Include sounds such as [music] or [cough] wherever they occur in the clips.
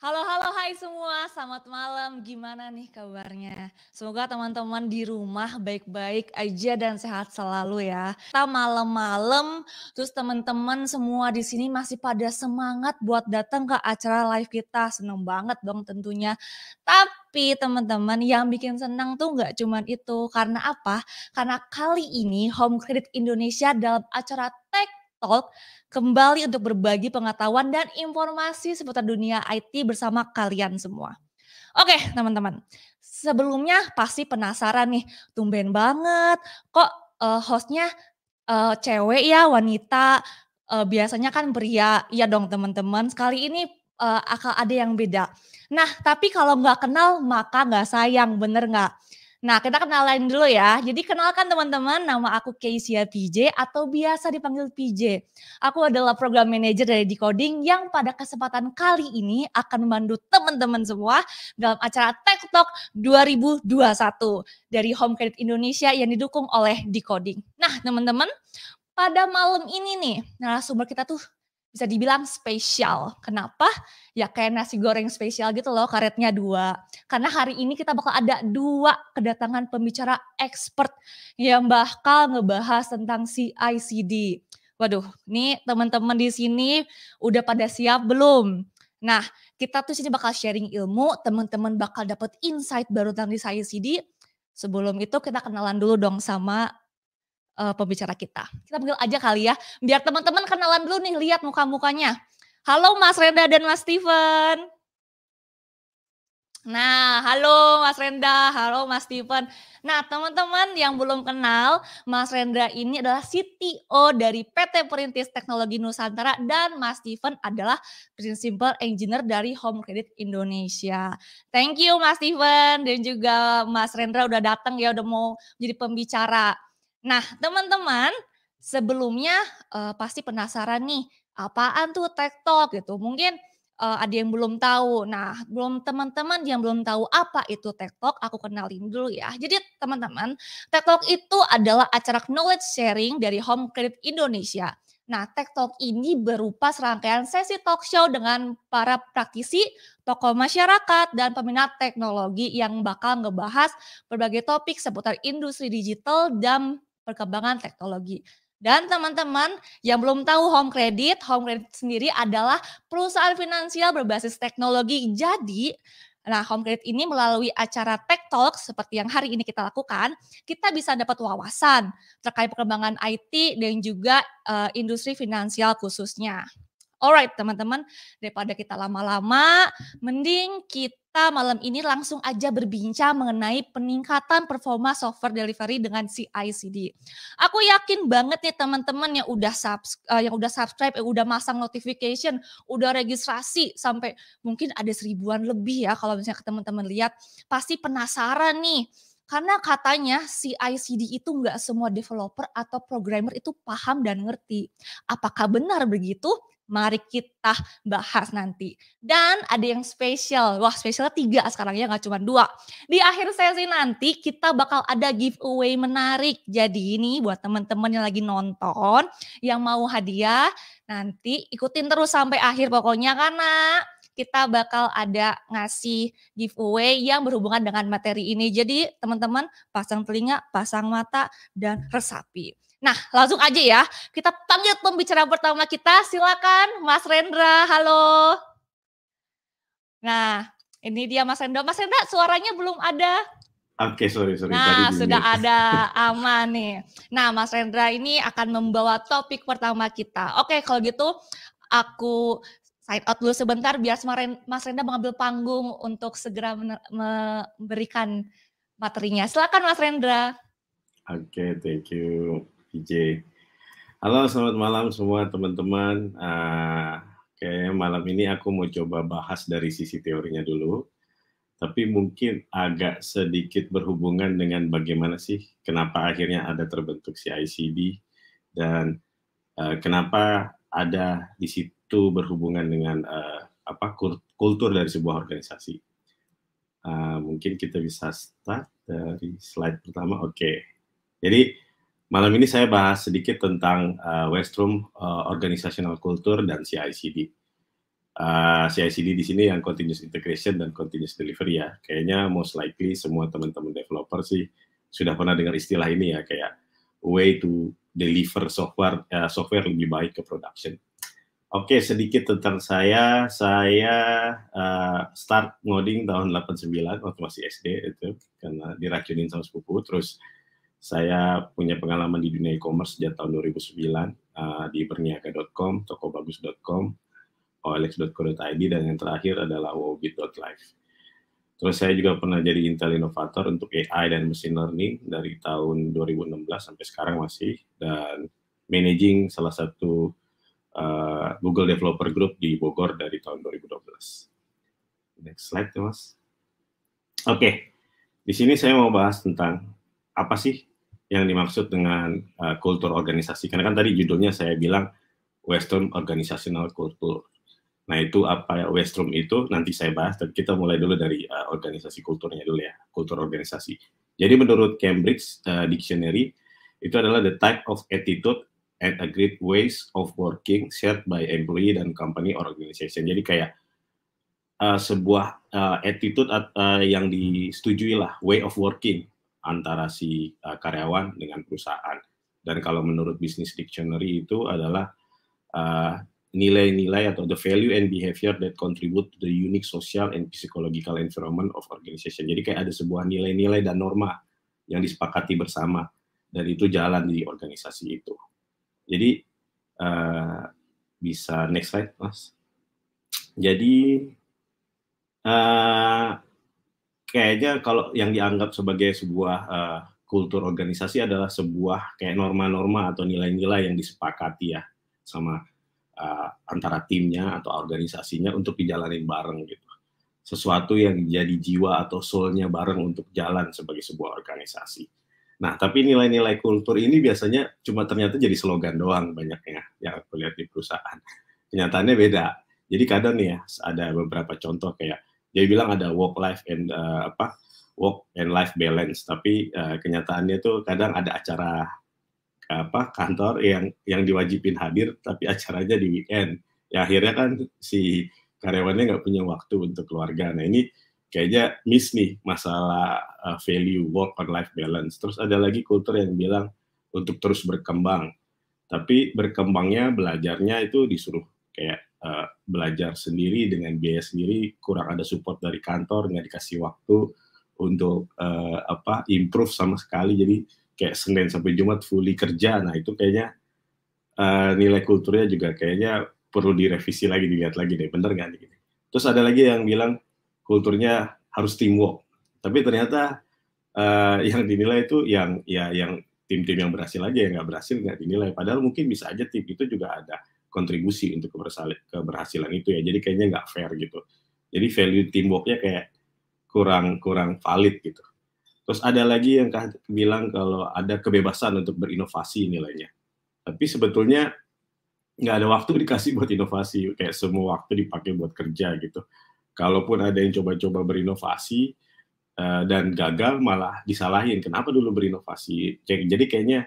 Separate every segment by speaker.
Speaker 1: Halo, halo, hai semua.
Speaker 2: Selamat malam. Gimana nih kabarnya? Semoga teman-teman di rumah baik-baik aja dan sehat selalu ya. Kita malam-malam, terus teman-teman semua di sini masih pada semangat buat datang ke acara live kita. Seneng banget dong tentunya. Tapi teman-teman yang bikin senang tuh nggak cuma itu. Karena apa? Karena kali ini Home Credit Indonesia dalam acara Tech Talk kembali untuk berbagi pengetahuan dan informasi seputar dunia IT bersama kalian semua. Oke teman-teman, sebelumnya pasti penasaran nih, tumben banget kok uh, hostnya uh, cewek ya, wanita, uh, biasanya kan pria, ya dong teman-teman, sekali ini uh, akan ada yang beda. Nah tapi kalau nggak kenal maka nggak sayang, bener nggak? Nah, kita kenalan dulu ya. Jadi kenalkan teman-teman, nama aku Keisia PJ atau biasa dipanggil PJ. Aku adalah program manager dari Decoding yang pada kesempatan kali ini akan membantu teman-teman semua dalam acara Tech Talk 2021 dari Home Credit Indonesia yang didukung oleh Decoding. Nah, teman-teman, pada malam ini nih narasumber kita tuh bisa dibilang spesial. Kenapa? Ya kayak nasi goreng spesial gitu loh, karetnya dua. Karena hari ini kita bakal ada dua kedatangan pembicara expert yang bakal ngebahas tentang CICD. Waduh, nih teman-teman di sini udah pada siap belum? Nah, kita tuh sini bakal sharing ilmu, teman-teman bakal dapet insight baru tentang CICD. Sebelum itu kita kenalan dulu dong sama uh, pembicara kita. Kita panggil aja kali ya, biar teman-teman kenalan dulu nih, lihat muka-mukanya. Halo Mas Renda dan Mas Steven. Nah, halo Mas Renda, halo Mas Steven. Nah, teman-teman yang belum kenal, Mas Renda ini adalah CTO dari PT Perintis Teknologi Nusantara dan Mas Steven adalah Principal Engineer dari Home Credit Indonesia. Thank you Mas Steven dan juga Mas Rendra udah datang ya, udah mau jadi pembicara. Nah, teman-teman, sebelumnya uh, pasti penasaran nih, apaan tuh TikTok gitu. Mungkin uh, ada yang belum tahu. Nah, belum teman-teman yang belum tahu apa itu TikTok, aku kenalin dulu ya. Jadi teman-teman, TikTok itu adalah acara knowledge sharing dari Home Credit Indonesia. Nah, TikTok ini berupa serangkaian sesi talk show dengan para praktisi, tokoh masyarakat, dan peminat teknologi yang bakal ngebahas berbagai topik seputar industri digital dan perkembangan teknologi. Dan teman-teman yang belum tahu home credit, home credit sendiri adalah perusahaan finansial berbasis teknologi. Jadi, nah home credit ini melalui acara Tech Talk seperti yang hari ini kita lakukan, kita bisa dapat wawasan terkait perkembangan IT dan juga uh, industri finansial khususnya. Alright teman-teman, daripada kita lama-lama, mending kita kita malam ini langsung aja berbincang mengenai peningkatan performa software delivery dengan CI/CD. Aku yakin banget nih teman-teman yang udah subs eh, yang udah subscribe, yang udah masang notification, udah registrasi sampai mungkin ada seribuan lebih ya kalau misalnya teman-teman lihat, pasti penasaran nih karena katanya CI/CD itu nggak semua developer atau programmer itu paham dan ngerti. Apakah benar begitu? mari kita bahas nanti. Dan ada yang spesial, wah spesialnya tiga sekarang ya gak cuma dua. Di akhir sesi nanti kita bakal ada giveaway menarik. Jadi ini buat teman-teman yang lagi nonton, yang mau hadiah, nanti ikutin terus sampai akhir pokoknya karena kita bakal ada ngasih giveaway yang berhubungan dengan materi ini. Jadi teman-teman pasang telinga, pasang mata, dan resapi. Nah, langsung aja ya. Kita panggil pembicara pertama kita. Silakan Mas Rendra. Halo. Nah, ini dia Mas Rendra. Mas Rendra, suaranya belum ada.
Speaker 3: Oke, okay, sorry, sorry. Nah, Tadi sudah ini.
Speaker 2: ada aman nih. Nah, Mas Rendra ini akan membawa topik pertama kita. Oke, okay, kalau gitu aku side out dulu sebentar biar Mas Rendra mengambil panggung untuk segera memberikan materinya. Silakan Mas Rendra.
Speaker 3: Oke, okay, thank you. DJ. Halo, selamat malam semua teman-teman. Uh, ah, Oke, malam ini aku mau coba bahas dari sisi teorinya dulu. Tapi mungkin agak sedikit berhubungan dengan bagaimana sih kenapa akhirnya ada terbentuk si ICD dan uh, kenapa ada di situ berhubungan dengan uh, apa kultur dari sebuah organisasi. Uh, mungkin kita bisa start dari slide pertama. Oke. Jadi Malam ini saya bahas sedikit tentang uh, eh, Westrum uh, eh, Organizational Culture dan CICD. Uh, eh, CICD di sini yang Continuous Integration dan Continuous Delivery ya. Kayaknya most likely semua teman-teman developer sih sudah pernah dengar istilah ini ya kayak way to deliver software uh, software lebih baik ke production. Oke, okay, sedikit tentang saya. Saya uh, start ngoding tahun 89 waktu masih SD itu karena diracunin sama sepupu terus saya punya pengalaman di dunia e-commerce sejak tahun 2009 uh, eh, di berniaga.com, tokobagus.com, olx.co.id, dan yang terakhir adalah wobit.live. Terus saya juga pernah jadi Intel Innovator untuk AI dan Machine Learning dari tahun 2016 sampai sekarang masih, dan managing salah satu uh, Google Developer Group di Bogor dari tahun 2012. Next slide, ya, Mas. Oke, okay. di sini saya mau bahas tentang apa sih yang dimaksud dengan uh, kultur organisasi. Karena kan tadi judulnya saya bilang Western Organizational Culture. Nah itu apa ya Westrum itu nanti saya bahas, tapi kita mulai dulu dari uh, organisasi kulturnya dulu ya, kultur organisasi. Jadi menurut Cambridge uh, Dictionary, itu adalah the type of attitude and agreed ways of working shared by employee dan company or organization. Jadi kayak uh, sebuah uh, attitude at, uh, yang disetujui lah, way of working antara si uh, karyawan dengan perusahaan. Dan kalau menurut Business Dictionary itu adalah nilai eh, nilai-nilai atau the value and behavior that contribute to the unique social and psychological environment of organization. Jadi kayak ada sebuah nilai-nilai dan norma yang disepakati bersama dan itu jalan di organisasi itu. Jadi uh, bisa next slide, Mas. Jadi uh, kayaknya kalau yang dianggap sebagai sebuah uh, kultur organisasi adalah sebuah kayak norma-norma atau nilai-nilai yang disepakati ya sama uh, antara timnya atau organisasinya untuk dijalani bareng gitu. Sesuatu yang jadi jiwa atau soulnya bareng untuk jalan sebagai sebuah organisasi. Nah, tapi nilai-nilai kultur ini biasanya cuma ternyata jadi slogan doang banyaknya yang aku lihat di perusahaan. Kenyataannya beda. Jadi kadang nih ya, ada beberapa contoh kayak dia bilang ada work life and uh, apa work and life balance tapi uh, kenyataannya tuh kadang ada acara apa kantor yang yang diwajibin hadir tapi acaranya di weekend ya akhirnya kan si karyawannya nggak punya waktu untuk keluarga nah ini kayaknya miss nih masalah uh, value work and life balance terus ada lagi kultur yang bilang untuk terus berkembang tapi berkembangnya belajarnya itu disuruh kayak uh, belajar sendiri dengan biaya sendiri, kurang ada support dari kantor, nggak dikasih waktu untuk uh, apa improve sama sekali. Jadi kayak Senin sampai Jumat fully kerja. Nah, itu kayaknya uh, nilai kulturnya juga kayaknya perlu direvisi lagi, dilihat lagi deh, bener nggak nih? Terus ada lagi yang bilang kulturnya harus teamwork. Tapi ternyata uh, yang dinilai itu yang ya yang tim-tim yang berhasil aja yang nggak berhasil nggak dinilai. Padahal mungkin bisa aja tim itu juga ada kontribusi untuk keberhasilan itu ya. Jadi kayaknya nggak fair gitu. Jadi value teamworknya kayak kurang kurang valid gitu. Terus ada lagi yang bilang kalau ada kebebasan untuk berinovasi nilainya. Tapi sebetulnya nggak ada waktu [laughs] dikasih buat inovasi, kayak semua waktu dipakai buat kerja gitu. Kalaupun ada yang coba-coba berinovasi eh, dan gagal malah disalahin. Kenapa dulu berinovasi? Jadi kayaknya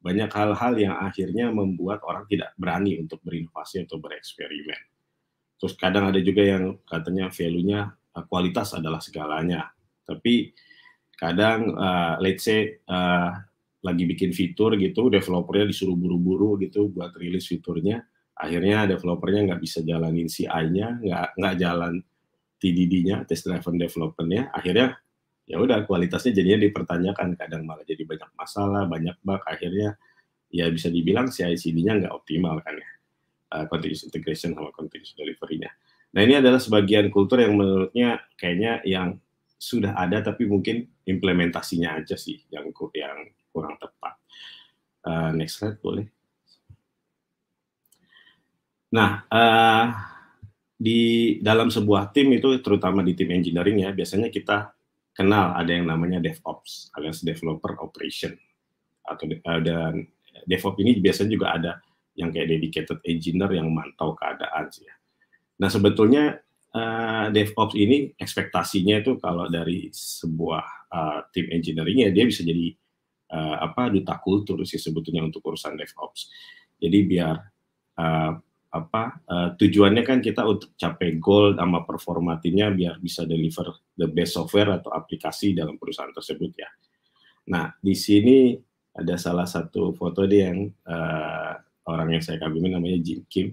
Speaker 3: banyak hal-hal yang akhirnya membuat orang tidak berani untuk berinovasi atau bereksperimen. Terus kadang ada juga yang katanya value-nya eh, kualitas adalah segalanya. Tapi kadang uh, let's say uh, lagi bikin fitur gitu, developernya disuruh buru-buru gitu buat rilis fiturnya, akhirnya developernya nggak bisa jalanin CI-nya, nggak nggak jalan TDD-nya, test driven development-nya, akhirnya ya udah kualitasnya jadinya dipertanyakan kadang malah jadi banyak masalah banyak bug akhirnya ya bisa dibilang si icd nya nggak optimal kan ya uh, continuous integration sama continuous delivery-nya. Nah ini adalah sebagian kultur yang menurutnya kayaknya yang sudah ada tapi mungkin implementasinya aja sih yang yang kurang tepat. Uh, next slide boleh. Nah, uh, di dalam sebuah tim itu terutama di tim engineering ya biasanya kita kenal ada yang namanya DevOps alias Developer Operation atau ada eh, DevOps ini biasanya juga ada yang kayak dedicated engineer yang mantau keadaan sih ya. Nah sebetulnya uh, DevOps ini ekspektasinya itu kalau dari sebuah uh, tim engineering dia bisa jadi uh, apa duta kultur sih sebetulnya untuk urusan DevOps. Jadi biar uh, apa uh, tujuannya kan kita untuk capai goal sama performa biar bisa deliver the best software atau aplikasi dalam perusahaan tersebut ya. Nah di sini ada salah satu foto dia yang uh, orang yang saya kagumi namanya Jim Kim.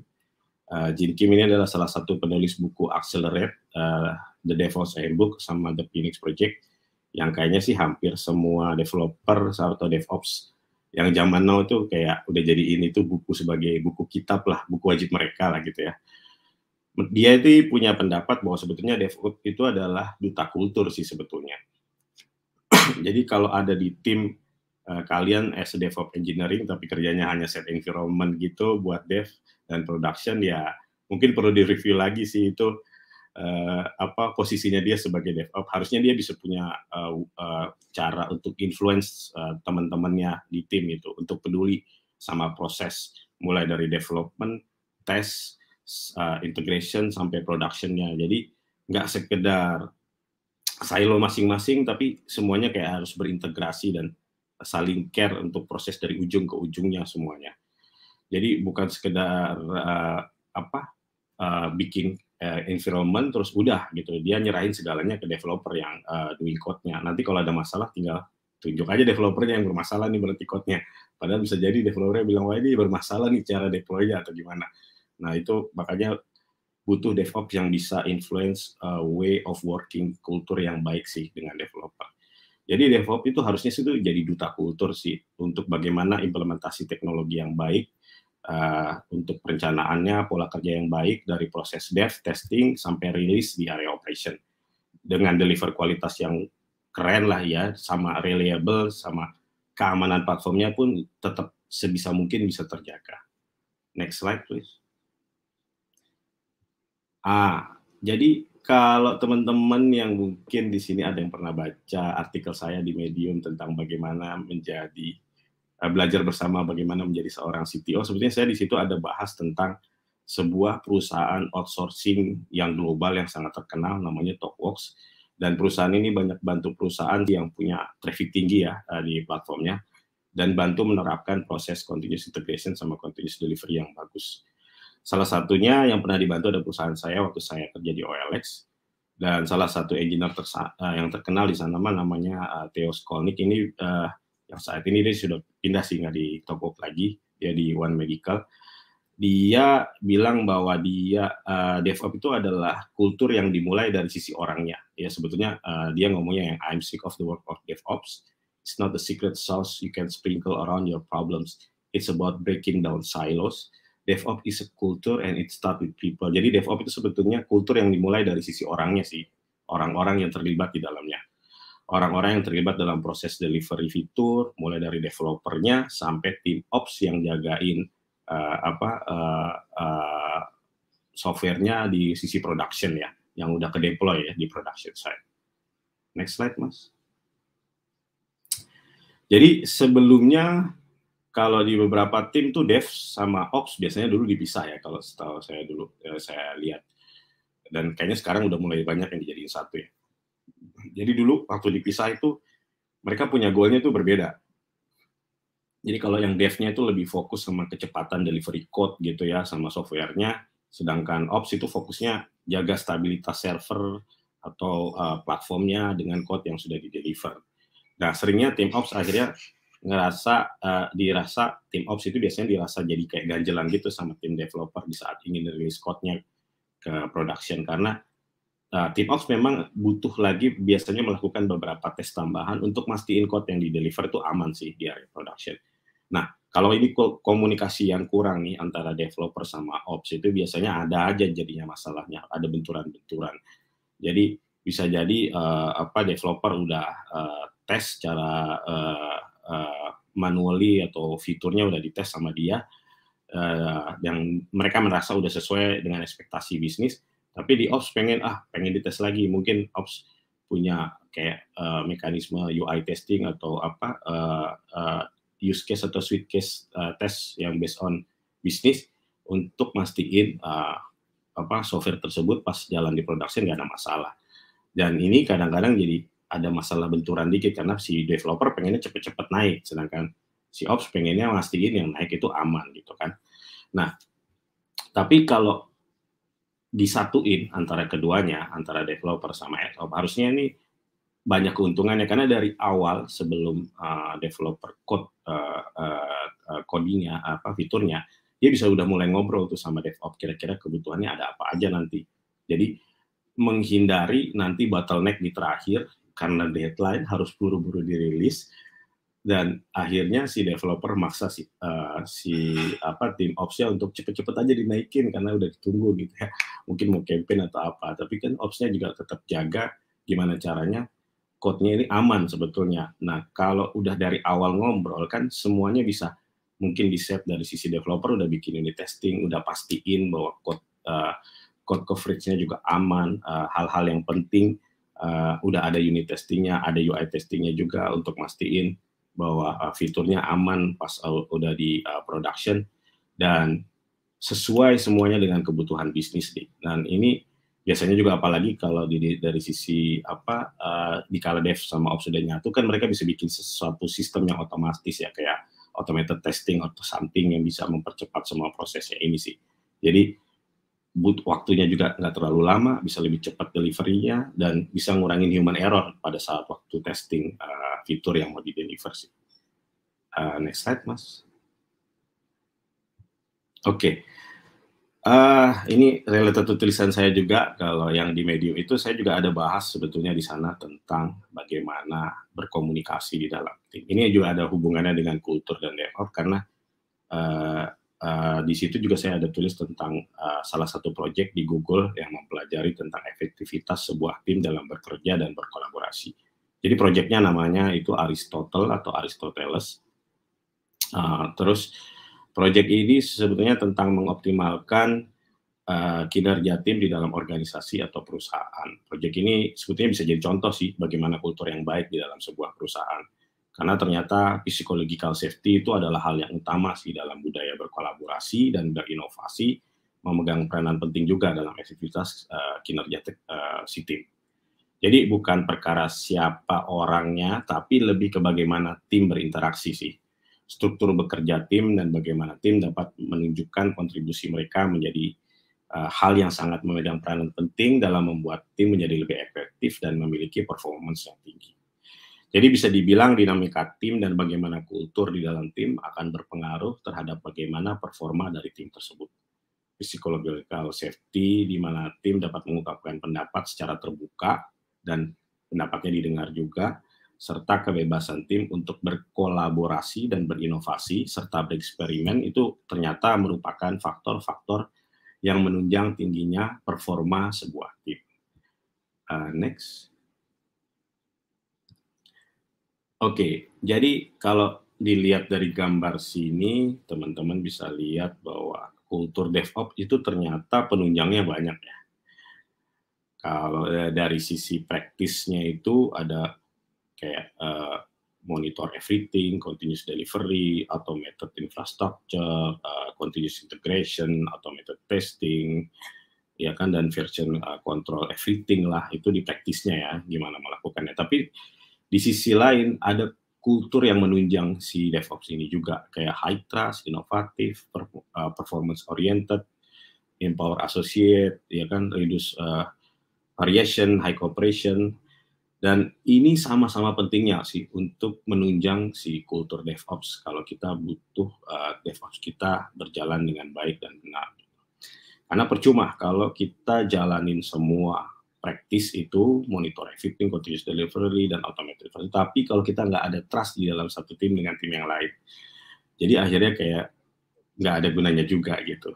Speaker 3: Uh, Jin Kim ini adalah salah satu penulis buku Accelerate, uh, The DevOps Handbook sama The Phoenix Project yang kayaknya sih hampir semua developer atau DevOps yang zaman now itu kayak udah jadi ini tuh buku sebagai buku kitab lah, buku wajib mereka lah gitu ya. Dia itu punya pendapat bahwa sebetulnya DevOps itu adalah duta kultur sih sebetulnya. [clears throat] jadi kalau ada di tim uh, kalian as a DevOps engineering tapi kerjanya hanya set environment gitu buat dev dan production ya mungkin perlu direview lagi sih itu uh, apa posisinya dia sebagai DevOps harusnya dia bisa punya uh, uh, cara untuk influence uh, teman-temannya di tim itu untuk peduli sama proses mulai dari development, test, uh, integration sampai productionnya. Jadi nggak sekedar silo masing-masing tapi semuanya kayak harus berintegrasi dan saling care untuk proses dari ujung ke ujungnya semuanya. Jadi bukan sekedar uh, apa uh, bikin uh, environment terus udah gitu dia nyerahin segalanya ke developer yang uh, doing code-nya nanti kalau ada masalah tinggal tunjuk aja developernya yang bermasalah nih berarti code-nya padahal bisa jadi developernya bilang wah ini bermasalah nih cara deploy-nya atau gimana nah itu makanya butuh DevOps yang bisa influence uh, way of working kultur yang baik sih dengan developer jadi DevOps itu harusnya itu jadi duta kultur sih untuk bagaimana implementasi teknologi yang baik uh, untuk perencanaannya, pola kerja yang baik dari proses dev, testing, sampai rilis di area operation. Dengan deliver kualitas yang keren lah ya, sama reliable, sama keamanan platformnya pun tetap sebisa mungkin bisa terjaga. Next slide please. Ah, jadi kalau teman-teman yang mungkin di sini ada yang pernah baca artikel saya di Medium tentang bagaimana menjadi Eh, belajar bersama bagaimana menjadi seorang CTO. Sebenarnya saya di situ ada bahas tentang sebuah perusahaan outsourcing yang global yang sangat terkenal namanya Talkworks dan perusahaan ini banyak bantu perusahaan yang punya traffic tinggi ya eh, di platformnya dan bantu menerapkan proses continuous integration sama continuous delivery yang bagus. Salah satunya yang pernah dibantu ada perusahaan saya waktu saya kerja di OLX dan salah satu engineer eh, yang terkenal di sana namanya Theo Skolnick ini yang saat ini dia sudah pindah sih nggak di Tokok lagi dia di One Medical dia bilang bahwa dia uh, DevOps itu adalah kultur yang dimulai dari sisi orangnya ya sebetulnya uh, dia ngomongnya yang I'm sick of the work of DevOps it's not the secret sauce you can sprinkle around your problems it's about breaking down silos DevOps is a culture and it start with people jadi DevOps itu sebetulnya kultur yang dimulai dari sisi orangnya sih orang-orang yang terlibat di dalamnya orang-orang yang terlibat dalam proses delivery fitur, mulai dari developernya sampai tim ops yang jagain uh, apa uh, uh, softwarenya di sisi production ya, yang udah ke deploy ya di production side. Next slide, Mas. Jadi sebelumnya kalau di beberapa tim tuh dev sama ops biasanya dulu dipisah ya kalau setahu saya dulu saya lihat dan kayaknya sekarang udah mulai banyak yang dijadiin satu ya jadi dulu waktu dipisah itu mereka punya goalnya itu berbeda. Jadi kalau yang dev-nya itu lebih fokus sama kecepatan delivery code gitu ya sama softwarenya, sedangkan ops itu fokusnya jaga stabilitas server atau uh, platformnya dengan code yang sudah di deliver. Nah seringnya tim ops akhirnya ngerasa uh, dirasa tim ops itu biasanya dirasa jadi kayak ganjelan gitu sama tim developer di saat ingin rilis code-nya ke production karena uh, tim ops memang butuh lagi biasanya melakukan beberapa tes tambahan untuk mastiin code yang di deliver itu aman sih di area production. Nah, kalau ini komunikasi yang kurang nih antara developer sama ops itu biasanya ada aja jadinya masalahnya, ada benturan-benturan. Jadi bisa jadi uh, apa developer udah uh, tes secara uh, uh, manually atau fiturnya udah dites sama dia uh, yang mereka merasa udah sesuai dengan ekspektasi bisnis, tapi di ops pengen ah pengen dites lagi, mungkin ops punya kayak uh, mekanisme UI testing atau apa uh, uh, use case atau suite case uh, test yang based on bisnis untuk mastiin uh, apa software tersebut pas jalan di production nggak ada masalah. Dan ini kadang-kadang jadi ada masalah benturan dikit karena si developer pengennya cepet-cepet naik, sedangkan si ops pengennya mastiin yang naik itu aman gitu kan. Nah, tapi kalau disatuin antara keduanya, antara developer sama SOP. Harusnya ini banyak keuntungannya karena dari awal sebelum uh, developer code uh, uh, uh, codingnya apa fiturnya dia bisa udah mulai ngobrol tuh sama DevOps kira-kira kebutuhannya ada apa aja nanti. Jadi menghindari nanti bottleneck di terakhir karena deadline harus buru-buru dirilis dan akhirnya si developer maksa si uh, si apa tim opsnya untuk cepet-cepet aja dinaikin karena udah ditunggu gitu ya mungkin mau campaign atau apa tapi kan opsnya juga tetap jaga gimana caranya code-nya ini aman sebetulnya nah kalau udah dari awal ngobrol kan semuanya bisa mungkin di set dari sisi developer udah bikin ini testing udah pastiin bahwa code uh, code coverage-nya juga aman eh, hal-hal uh, yang penting uh, udah ada unit testingnya ada UI testingnya juga untuk mastiin bahwa uh, fiturnya aman pas uh, udah di uh, production dan sesuai semuanya dengan kebutuhan bisnis nih. Dan ini biasanya juga apalagi kalau di, dari sisi apa uh, di kala dev sama ops sudah nyatu kan mereka bisa bikin sesuatu sistem yang otomatis ya kayak automated testing atau something yang bisa mempercepat semua prosesnya ini sih. Jadi but waktunya juga nggak terlalu lama, bisa lebih cepat deliverynya dan bisa ngurangin human error pada saat waktu testing uh, fitur yang mau di deliver sih. Uh, next slide, Mas. Oke. Okay. Uh, eh, ini related to tulisan saya juga kalau yang di medium itu saya juga ada bahas sebetulnya di sana tentang bagaimana berkomunikasi di dalam tim. Ini juga ada hubungannya dengan kultur dan DevOps karena uh, uh, di situ juga saya ada tulis tentang uh, salah satu proyek di Google yang mempelajari tentang efektivitas sebuah tim dalam bekerja dan berkolaborasi. Jadi proyeknya namanya itu Aristotle atau Aristoteles. Uh, terus proyek ini sebetulnya tentang mengoptimalkan uh, kinerja tim di dalam organisasi atau perusahaan. Proyek ini sebetulnya bisa jadi contoh sih bagaimana kultur yang baik di dalam sebuah perusahaan karena ternyata psychological safety itu adalah hal yang utama sih dalam budaya berkolaborasi dan berinovasi memegang peranan penting juga dalam efektivitas uh, eh, kinerja uh, si tim. Jadi bukan perkara siapa orangnya, tapi lebih ke bagaimana tim berinteraksi sih. Struktur bekerja tim dan bagaimana tim dapat menunjukkan kontribusi mereka menjadi uh, hal yang sangat memegang peranan penting dalam membuat tim menjadi lebih efektif dan memiliki performance yang tinggi. Jadi bisa dibilang dinamika tim dan bagaimana kultur di dalam tim akan berpengaruh terhadap bagaimana performa dari tim tersebut. Psychological safety di mana tim dapat mengungkapkan pendapat secara terbuka dan pendapatnya didengar juga, serta kebebasan tim untuk berkolaborasi dan berinovasi serta bereksperimen itu ternyata merupakan faktor-faktor yang menunjang tingginya performa sebuah tim. Uh, next. Oke, jadi kalau dilihat dari gambar sini, teman-teman bisa lihat bahwa kultur DevOps itu ternyata penunjangnya banyak ya. Kalau eh, dari sisi praktisnya itu ada kayak uh, monitor everything, continuous delivery, automated infrastructure, uh, continuous integration, automated testing, ya kan dan version uh, control everything lah itu di praktisnya ya gimana melakukannya. Tapi di sisi lain ada kultur yang menunjang si DevOps ini juga kayak high trust, inovatif, uh, performance oriented, empower associate, ya kan reduce uh, variation, high cooperation, dan ini sama-sama pentingnya sih untuk menunjang si kultur DevOps kalau kita butuh uh, DevOps kita berjalan dengan baik dan benar. Karena percuma kalau kita jalanin semua praktis itu monitor everything, continuous delivery, dan automated delivery. Tapi kalau kita nggak ada trust di dalam satu tim dengan tim yang lain, jadi akhirnya kayak nggak ada gunanya juga gitu.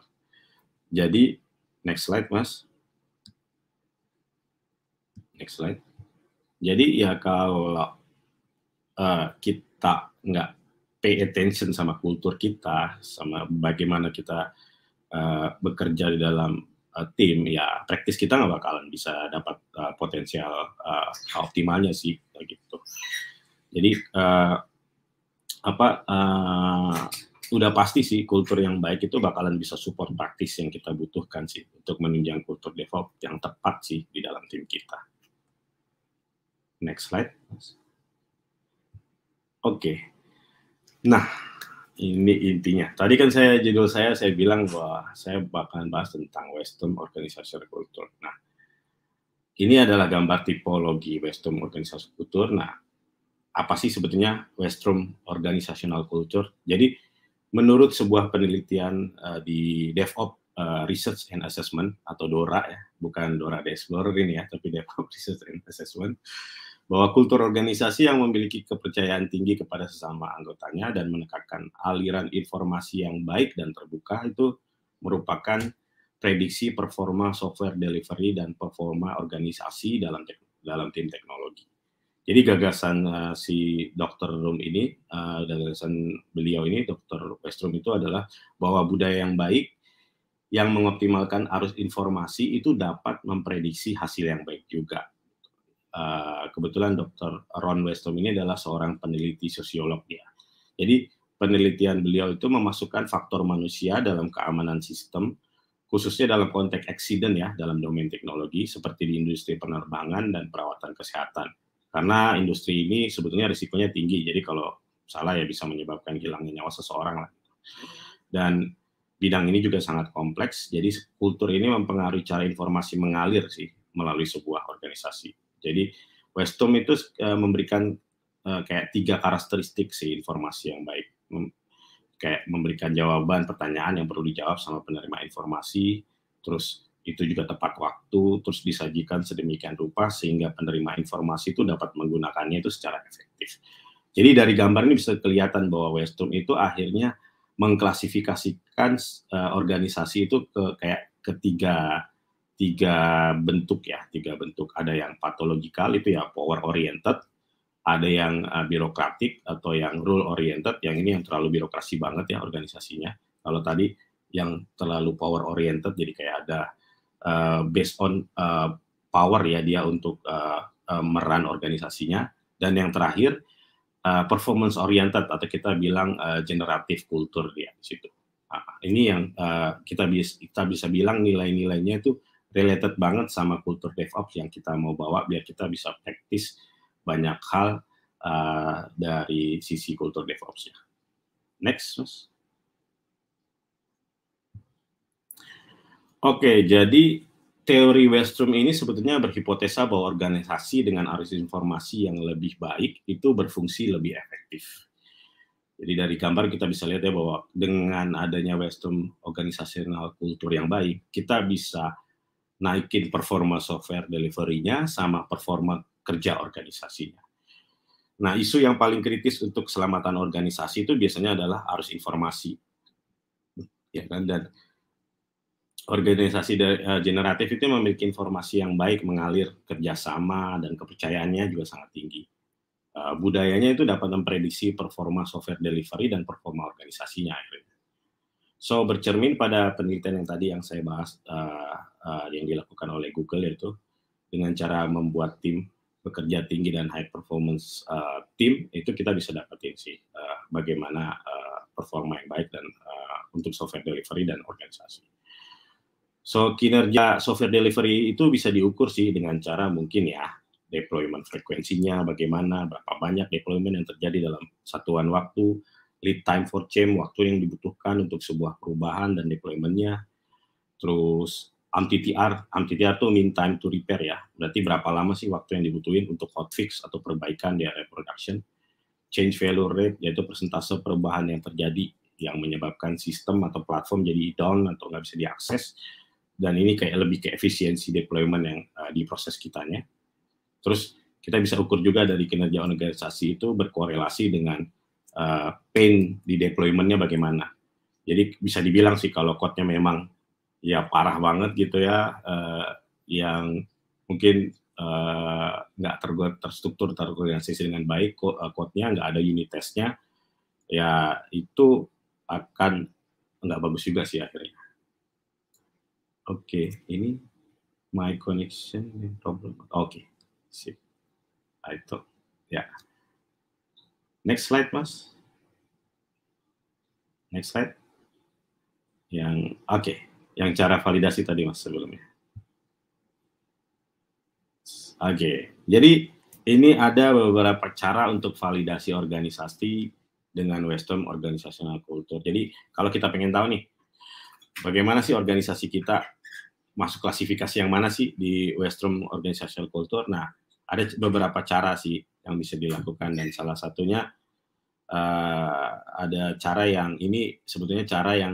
Speaker 3: Jadi next slide mas, next slide. Jadi ya kalau uh, kita nggak pay attention sama kultur kita, sama bagaimana kita uh, bekerja di dalam uh, tim ya praktis kita nggak bakalan bisa dapat uh, potensial uh, optimalnya sih gitu jadi uh, apa uh, udah pasti sih kultur yang baik itu bakalan bisa support praktis yang kita butuhkan sih untuk menunjang kultur develop yang tepat sih di dalam tim kita. Next slide. Oke. Okay. Nah, ini intinya. Tadi kan saya judul saya saya bilang bahwa saya bakalan bahas tentang Western Organization Culture. Nah, ini adalah gambar tipologi Western Organization Culture. Nah, apa sih sebetulnya Western Organizational Culture? Jadi menurut sebuah penelitian uh, di DevOps uh, Research and Assessment atau DORA ya, bukan DORA Dashboard ini ya, tapi [laughs] DevOps Research and Assessment bahwa kultur organisasi yang memiliki kepercayaan tinggi kepada sesama anggotanya dan menekankan aliran informasi yang baik dan terbuka itu merupakan prediksi performa software delivery dan performa organisasi dalam dalam tim teknologi. Jadi gagasan uh, si Dr. Room ini, uh, gagasan beliau ini, Dr. Westrum itu adalah bahwa budaya yang baik yang mengoptimalkan arus informasi itu dapat memprediksi hasil yang baik juga. Eh, kebetulan Dr. Ron Westom ini adalah seorang peneliti sosiolog ya. Jadi penelitian beliau itu memasukkan faktor manusia dalam keamanan sistem khususnya dalam konteks eksiden ya dalam domain teknologi seperti di industri penerbangan dan perawatan kesehatan. Karena industri ini sebetulnya risikonya tinggi. Jadi kalau salah ya bisa menyebabkan hilangnya nyawa seseorang lah. Dan bidang ini juga sangat kompleks. Jadi kultur ini mempengaruhi cara informasi mengalir sih melalui sebuah organisasi. Jadi Westom itu uh, memberikan uh, kayak tiga karakteristik sih informasi yang baik. Mem kayak memberikan jawaban pertanyaan yang perlu dijawab sama penerima informasi, terus itu juga tepat waktu, terus disajikan sedemikian rupa sehingga penerima informasi itu dapat menggunakannya itu secara efektif. Jadi dari gambar ini bisa kelihatan bahwa Westom itu akhirnya mengklasifikasikan uh, organisasi itu ke kayak ketiga tiga bentuk ya, tiga bentuk. Ada yang patologikal itu ya power oriented, ada yang uh, birokratik atau yang rule oriented, yang ini yang terlalu birokrasi banget ya organisasinya. Kalau tadi yang terlalu power oriented jadi kayak ada uh, based on uh, power ya dia untuk uh, uh, meran organisasinya dan yang terakhir uh, performance oriented atau kita bilang uh, kultur kultur dia di situ. Ah, ini yang uh, kita bisa kita bisa bilang nilai-nilainya itu related banget sama kultur DevOps yang kita mau bawa biar kita bisa praktis banyak hal uh, dari sisi kultur devops ya. Next, Mas. Oke, jadi teori Westrum ini sebetulnya berhipotesa bahwa organisasi dengan arus informasi yang lebih baik itu berfungsi lebih efektif. Jadi dari gambar kita bisa lihat ya bahwa dengan adanya Westrum organisasional kultur yang baik, kita bisa naikin performa software delivery-nya sama performa kerja organisasinya. Nah, isu yang paling kritis untuk keselamatan organisasi itu biasanya adalah arus informasi. Ya kan dan organisasi eh, generatif itu memiliki informasi yang baik mengalir kerjasama dan kepercayaannya juga sangat tinggi. Eh, budayanya itu dapat memprediksi performa software delivery dan performa organisasinya akhirnya. So bercermin pada penelitian yang tadi yang saya bahas uh, uh, yang dilakukan oleh Google yaitu dengan cara membuat tim bekerja tinggi dan high performance uh, tim itu kita bisa dapetin sih uh, bagaimana uh, performa yang baik dan uh, untuk software delivery dan organisasi. So kinerja software delivery itu bisa diukur sih dengan cara mungkin ya deployment frekuensinya bagaimana berapa banyak deployment yang terjadi dalam satuan waktu lead time for change, waktu yang dibutuhkan untuk sebuah perubahan dan deploymentnya. Terus MTTR MTTR itu mean time to repair ya. Berarti berapa lama sih waktu yang dibutuhin untuk hotfix atau perbaikan di area production. Change failure rate, yaitu persentase perubahan yang terjadi yang menyebabkan sistem atau platform jadi down atau nggak bisa diakses. Dan ini kayak lebih ke efisiensi deployment yang uh, di proses kitanya. Terus kita bisa ukur juga dari kinerja organisasi itu berkorelasi dengan uh, pain di deploymentnya bagaimana. Jadi bisa dibilang sih kalau code-nya memang ya parah banget gitu ya, uh, yang mungkin eh, nggak uh, terstruktur, terorganisasi dengan baik, code-nya nggak ada unit test-nya, ya itu akan nggak bagus juga sih akhirnya. Oke, okay, ini my connection problem. Oke, okay, sip. Itu ya. Yeah. Next slide, Mas. Next slide. Yang oke, okay. yang cara validasi tadi Mas sebelumnya. Oke. Okay. Jadi ini ada beberapa cara untuk validasi organisasi dengan Western Organizational Culture. Jadi kalau kita pengen tahu nih bagaimana sih organisasi kita masuk klasifikasi yang mana sih di Western Organizational Culture. Nah, ada beberapa cara sih yang bisa dilakukan dan salah satunya uh, ada cara yang ini sebetulnya cara yang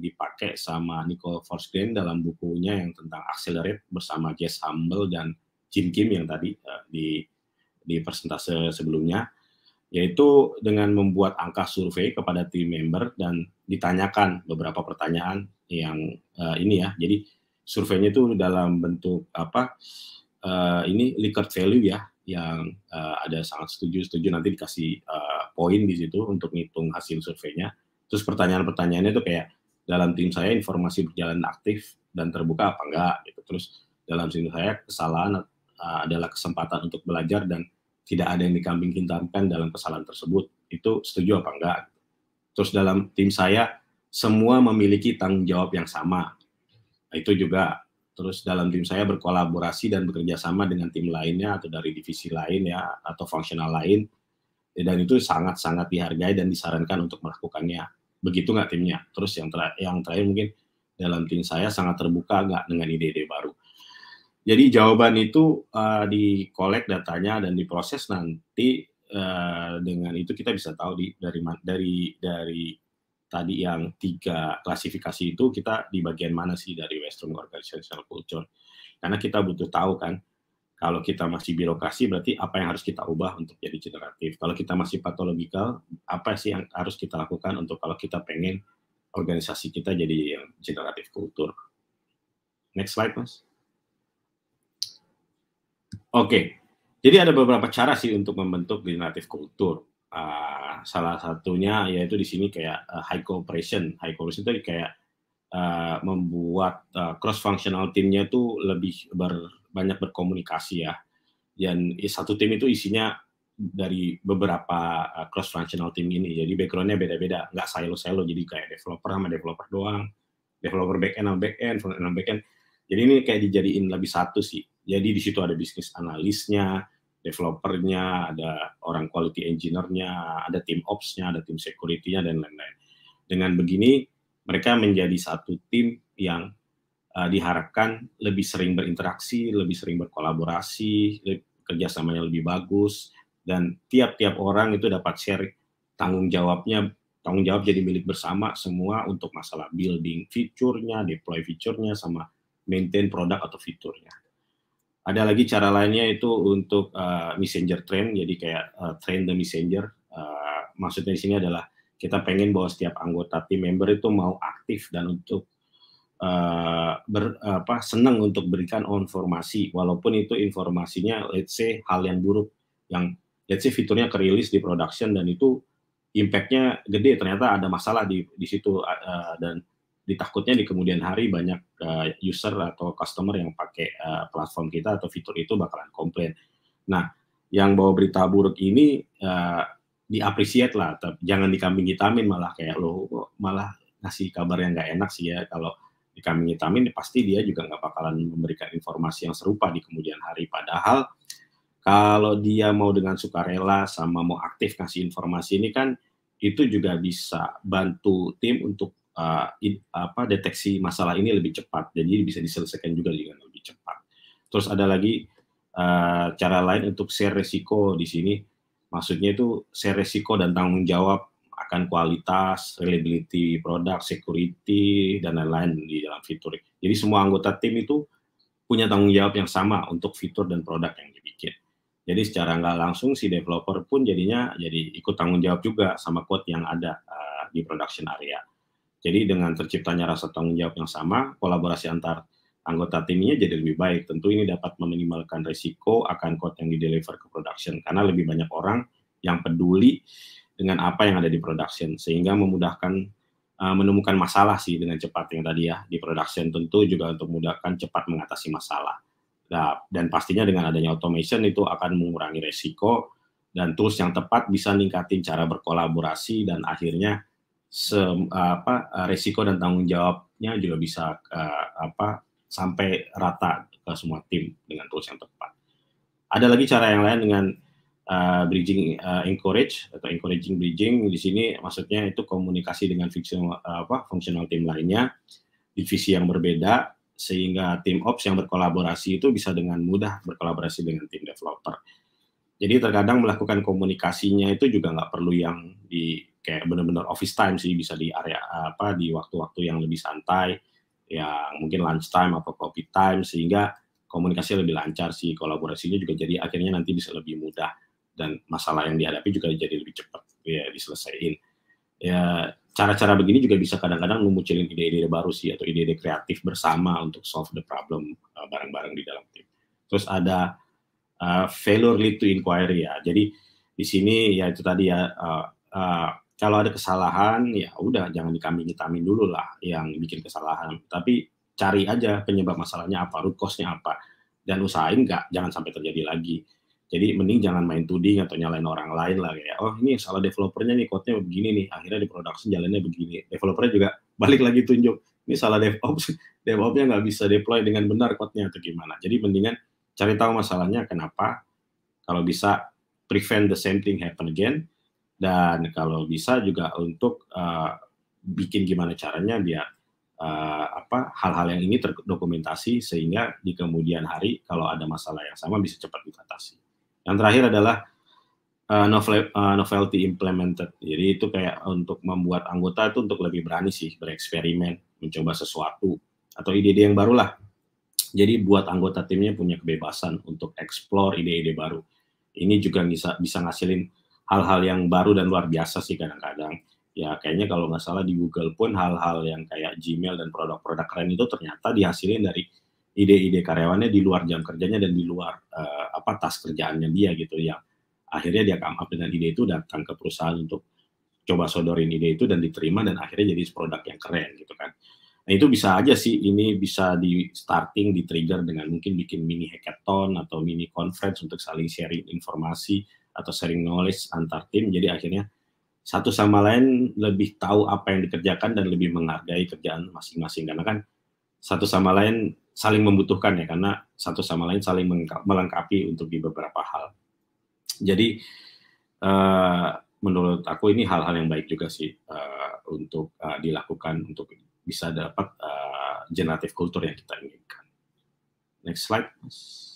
Speaker 3: dipakai sama Nicole Forsgren dalam bukunya yang tentang accelerate bersama Jess Humble dan Jim Kim yang tadi uh, di di persentase sebelumnya yaitu dengan membuat angka survei kepada tim member dan ditanyakan beberapa pertanyaan yang uh, ini ya jadi surveinya itu dalam bentuk apa uh, ini Likert value ya yang uh, ada sangat setuju setuju nanti dikasih uh, poin di situ untuk ngitung hasil surveinya. Terus pertanyaan-pertanyaannya itu kayak dalam tim saya informasi berjalan aktif dan terbuka apa enggak gitu. Terus dalam tim saya kesalahan uh, adalah kesempatan untuk belajar dan tidak ada yang dikambing hitamkan dalam kesalahan tersebut. Itu setuju apa enggak? Terus dalam tim saya semua memiliki tanggung jawab yang sama. Nah, itu juga terus dalam tim saya berkolaborasi dan bekerja sama dengan tim lainnya atau dari divisi lain ya atau fungsional lain dan itu sangat-sangat dihargai dan disarankan untuk melakukannya begitu nggak timnya terus yang terakhir yang terakhir mungkin dalam tim saya sangat terbuka nggak dengan ide-ide baru jadi jawaban itu uh, di kolek datanya dan diproses nanti uh, dengan itu kita bisa tahu di dari dari dari tadi yang tiga klasifikasi itu kita di bagian mana sih dari Western Organizational Culture? Karena kita butuh tahu kan, kalau kita masih birokrasi berarti apa yang harus kita ubah untuk jadi generatif? Kalau kita masih patologikal, apa sih yang harus kita lakukan untuk kalau kita pengen organisasi kita jadi generatif kultur? Next slide, Mas. Oke, okay. jadi ada beberapa cara sih untuk membentuk generatif kultur uh, salah satunya yaitu di sini kayak uh, high cooperation high cooperation itu kayak uh, membuat uh, eh, cross functional timnya itu lebih ber, banyak berkomunikasi ya dan satu tim itu isinya dari beberapa cross functional team ini jadi backgroundnya beda-beda nggak silo silo jadi kayak developer sama developer doang developer back end sama back end front end sama back end jadi ini kayak dijadiin lebih satu sih jadi di situ ada bisnis analisnya developernya, ada orang quality engineer-nya, ada tim ops-nya, ada tim security-nya, dan lain-lain. Dengan begini, mereka menjadi satu tim yang uh, diharapkan lebih sering berinteraksi, lebih sering berkolaborasi, kerjasamanya lebih bagus, dan tiap-tiap orang itu dapat share tanggung jawabnya, tanggung jawab jadi milik bersama semua untuk masalah building fiturnya, deploy fiturnya, sama maintain produk atau fiturnya. Ada lagi cara lainnya itu untuk uh, messenger train, jadi kayak uh, train the messenger. Uh, maksudnya di sini adalah kita pengen bahwa setiap anggota tim member itu mau aktif dan untuk uh, ber, apa senang untuk berikan informasi walaupun itu informasinya let's say hal yang buruk yang let's say fiturnya kerilis di production dan itu impactnya gede ternyata ada masalah di di situ uh, dan ditakutnya di kemudian hari banyak uh, user atau customer yang pakai uh, platform kita atau fitur itu bakalan komplain. Nah, yang bawa berita buruk ini uh, eh, diapresiat lah, tapi jangan dikambing hitamin malah kayak lo malah ngasih kabar yang nggak enak sih ya kalau dikambing hitamin pasti dia juga nggak bakalan memberikan informasi yang serupa di kemudian hari. Padahal kalau dia mau dengan sukarela sama mau aktif ngasih informasi ini kan itu juga bisa bantu tim untuk uh, apa deteksi masalah ini lebih cepat jadi bisa diselesaikan juga dengan lebih cepat. Terus ada lagi uh, cara lain untuk share resiko di sini. Maksudnya itu share resiko dan tanggung jawab akan kualitas, reliability produk, security dan lain-lain di dalam fitur. Jadi semua anggota tim itu punya tanggung jawab yang sama untuk fitur dan produk yang dibikin. Jadi secara nggak langsung si developer pun jadinya jadi ikut tanggung jawab juga sama code yang ada uh, di production area. Jadi dengan terciptanya rasa tanggung jawab yang sama, kolaborasi antar anggota timnya jadi lebih baik. Tentu ini dapat meminimalkan risiko akan code yang dideliver ke production karena lebih banyak orang yang peduli dengan apa yang ada di production sehingga memudahkan uh, menemukan masalah sih dengan cepat yang tadi ya di production tentu juga untuk memudahkan cepat mengatasi masalah. Nah, dan pastinya dengan adanya automation itu akan mengurangi resiko dan tools yang tepat bisa ningkatin cara berkolaborasi dan akhirnya se apa eh, resiko dan tanggung jawabnya juga bisa uh, apa sampai rata ke semua tim dengan tools yang tepat. Ada lagi cara yang lain dengan uh, bridging uh, encourage atau encouraging bridging di sini maksudnya itu komunikasi dengan fungsional uh, apa fungsional tim lainnya divisi yang berbeda sehingga tim ops yang berkolaborasi itu bisa dengan mudah berkolaborasi dengan tim developer. Jadi terkadang melakukan komunikasinya itu juga nggak perlu yang di kayak benar-benar office time sih bisa di area apa di waktu-waktu yang lebih santai ya mungkin lunch time atau coffee time sehingga komunikasi lebih lancar sih kolaborasinya juga jadi akhirnya nanti bisa lebih mudah dan masalah yang dihadapi juga jadi lebih cepat ya diselesaikan ya cara-cara begini juga bisa kadang-kadang memunculkan ide-ide baru sih atau ide-ide kreatif bersama untuk solve the problem eh, bareng-bareng uh, di dalam tim. Terus ada uh, failure lead to inquiry ya. Jadi di sini ya itu tadi ya uh, uh, kalau ada kesalahan ya udah jangan dikambing hitamin dulu lah yang bikin kesalahan tapi cari aja penyebab masalahnya apa root cause-nya apa dan usahain nggak jangan sampai terjadi lagi jadi mending jangan main tuding atau nyalain orang lain lah kayak oh ini salah developernya nih code-nya begini nih akhirnya di production jalannya begini developernya juga [laughs] balik lagi tunjuk ini salah DevOps [laughs] DevOps-nya nggak bisa deploy dengan benar code-nya atau gimana jadi mendingan cari tahu masalahnya kenapa kalau bisa prevent the same thing happen again dan kalau bisa juga untuk uh, bikin gimana caranya dia uh, eh, apa hal-hal yang ini terdokumentasi sehingga di kemudian hari kalau ada masalah yang sama bisa cepat diatasi. Yang terakhir adalah uh, novel, uh, novelty implemented. Jadi itu kayak untuk membuat anggota itu untuk lebih berani sih bereksperimen, mencoba sesuatu atau ide-ide yang baru lah. Jadi buat anggota timnya punya kebebasan untuk explore ide-ide baru. Ini juga bisa bisa ngasilin hal-hal yang baru dan luar biasa sih kadang-kadang ya kayaknya kalau nggak salah di Google pun hal-hal yang kayak Gmail dan produk-produk keren itu ternyata dihasilin dari ide-ide karyawannya di luar jam kerjanya dan di luar uh, apa tas kerjaannya dia gitu ya. akhirnya dia come up dengan ide itu datang ke perusahaan untuk coba sodorin ide itu dan diterima dan akhirnya jadi produk yang keren gitu kan nah itu bisa aja sih ini bisa di starting di trigger dengan mungkin bikin mini hackathon atau mini conference untuk saling sharing informasi atau sharing knowledge antar tim. Jadi akhirnya satu sama lain lebih tahu apa yang dikerjakan dan lebih menghargai kerjaan masing-masing karena kan satu sama lain saling membutuhkan ya karena satu sama lain saling melengkapi untuk di beberapa hal. Jadi uh, menurut aku ini hal-hal yang baik juga sih uh, untuk uh, dilakukan untuk bisa dapat uh, generatif kultur yang kita inginkan. Next slide, Mas.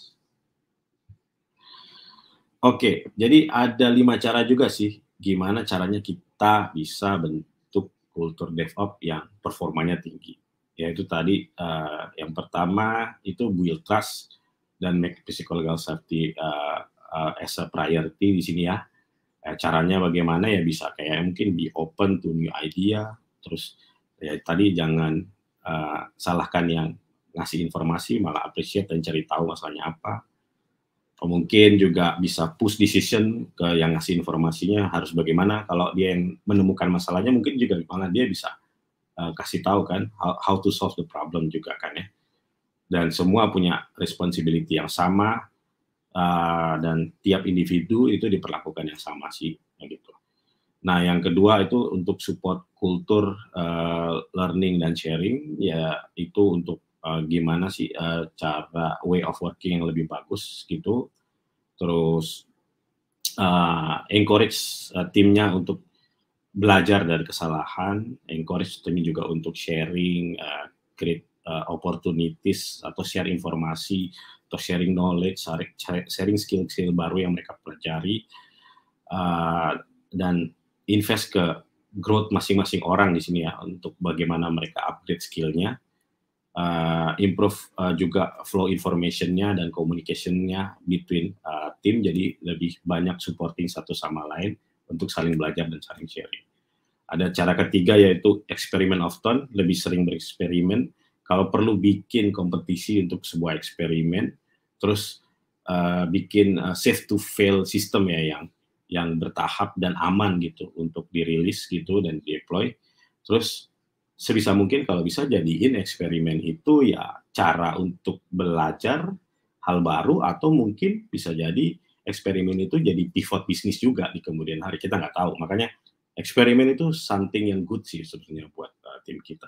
Speaker 3: Oke, jadi ada lima cara juga sih gimana caranya kita bisa bentuk kultur DevOps yang performanya tinggi. Yaitu tadi uh, yang pertama itu build trust dan make psychological safety uh, uh, as a priority di sini ya. Eh, caranya bagaimana ya bisa kayak mungkin be open to new idea, terus ya tadi jangan uh, salahkan yang ngasih informasi malah appreciate dan cari tahu masalahnya apa mungkin juga bisa push decision ke yang ngasih informasinya harus bagaimana kalau dia yang menemukan masalahnya mungkin juga malah dia bisa uh, kasih tahu kan how, how to solve the problem juga kan ya dan semua punya responsibility yang sama uh, dan tiap individu itu diperlakukan yang sama sih gitu nah yang kedua itu untuk support kultur uh, learning dan sharing ya itu untuk uh, gimana sih uh, cara way of working yang lebih bagus gitu terus uh, encourage uh, timnya untuk belajar dari kesalahan encourage timnya juga untuk sharing uh, create uh, opportunities atau share informasi atau sharing knowledge sharing skill skill baru yang mereka pelajari uh, dan invest ke growth masing-masing orang di sini ya untuk bagaimana mereka upgrade skillnya uh, improve uh, juga flow informationnya dan communicationnya between uh, tim jadi lebih banyak supporting satu sama lain untuk saling belajar dan saling sharing. Ada cara ketiga yaitu eksperimen of lebih sering bereksperimen. Kalau perlu bikin kompetisi untuk sebuah eksperimen, terus uh, bikin uh, safe to fail system ya yang yang bertahap dan aman gitu untuk dirilis gitu dan deploy. Terus sebisa mungkin kalau bisa jadiin eksperimen itu ya cara untuk belajar hal baru atau mungkin bisa jadi eksperimen itu jadi pivot bisnis juga di kemudian hari kita nggak tahu makanya eksperimen itu something yang good sih sebenarnya buat uh, tim kita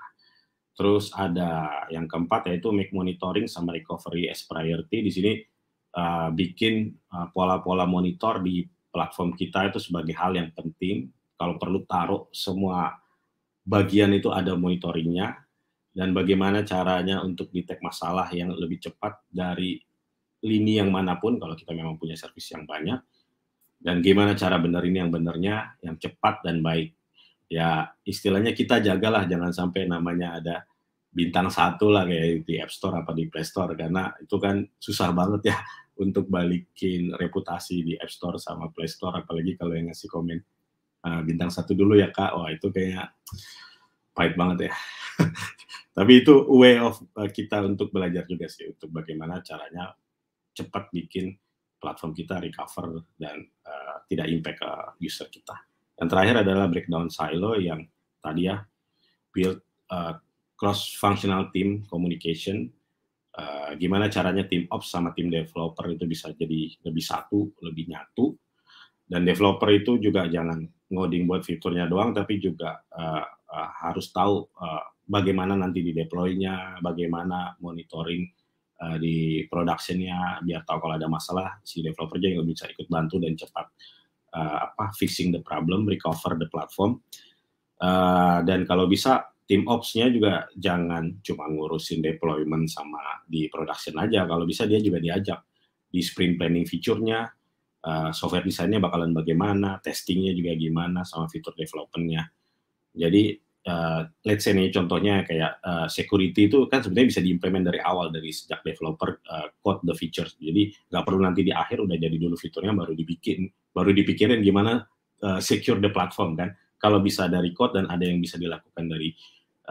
Speaker 3: terus ada yang keempat yaitu make monitoring sama recovery as priority di sini uh, bikin eh, pola-pola uh, monitor di platform kita itu sebagai hal yang penting kalau perlu taruh semua bagian itu ada monitoringnya dan bagaimana caranya untuk detect masalah yang lebih cepat dari lini yang manapun kalau kita memang punya servis yang banyak dan gimana cara benar ini yang benarnya yang cepat dan baik ya istilahnya kita jagalah jangan sampai namanya ada bintang satu lah kayak di App Store apa di Play Store karena itu kan susah banget ya [laughs] untuk balikin reputasi di App Store sama Play Store apalagi kalau yang ngasih komen Eh, bintang satu dulu ya kak wah itu kayak pahit banget ya [laughs] tapi itu way of eh, kita untuk belajar juga sih untuk bagaimana caranya cepat bikin platform kita recover dan uh, tidak impact ke user kita dan terakhir adalah breakdown silo yang tadi ya build uh, cross functional team communication uh, gimana caranya tim ops sama tim developer itu bisa jadi lebih satu lebih nyatu dan developer itu juga jangan ngoding buat fiturnya doang, tapi juga uh, uh, harus tahu uh, bagaimana nanti di deploy-nya, bagaimana monitoring uh, di production-nya, biar tahu kalau ada masalah si developer juga bisa ikut bantu dan cepat uh, apa fixing the problem, recover the platform. Uh, dan kalau bisa tim ops-nya juga jangan cuma ngurusin deployment sama di production aja, kalau bisa dia juga diajak di sprint planning fiturnya, Eh, software desainnya bakalan bagaimana, testingnya juga gimana, sama fitur developmentnya. Jadi uh, let's say nih contohnya kayak uh, security itu kan sebenarnya bisa diimplement dari awal dari sejak developer uh, code the features. Jadi nggak perlu nanti di akhir udah jadi dulu fiturnya baru dibikin baru dipikirin gimana uh, secure the platform kan. Kalau bisa dari code dan ada yang bisa dilakukan dari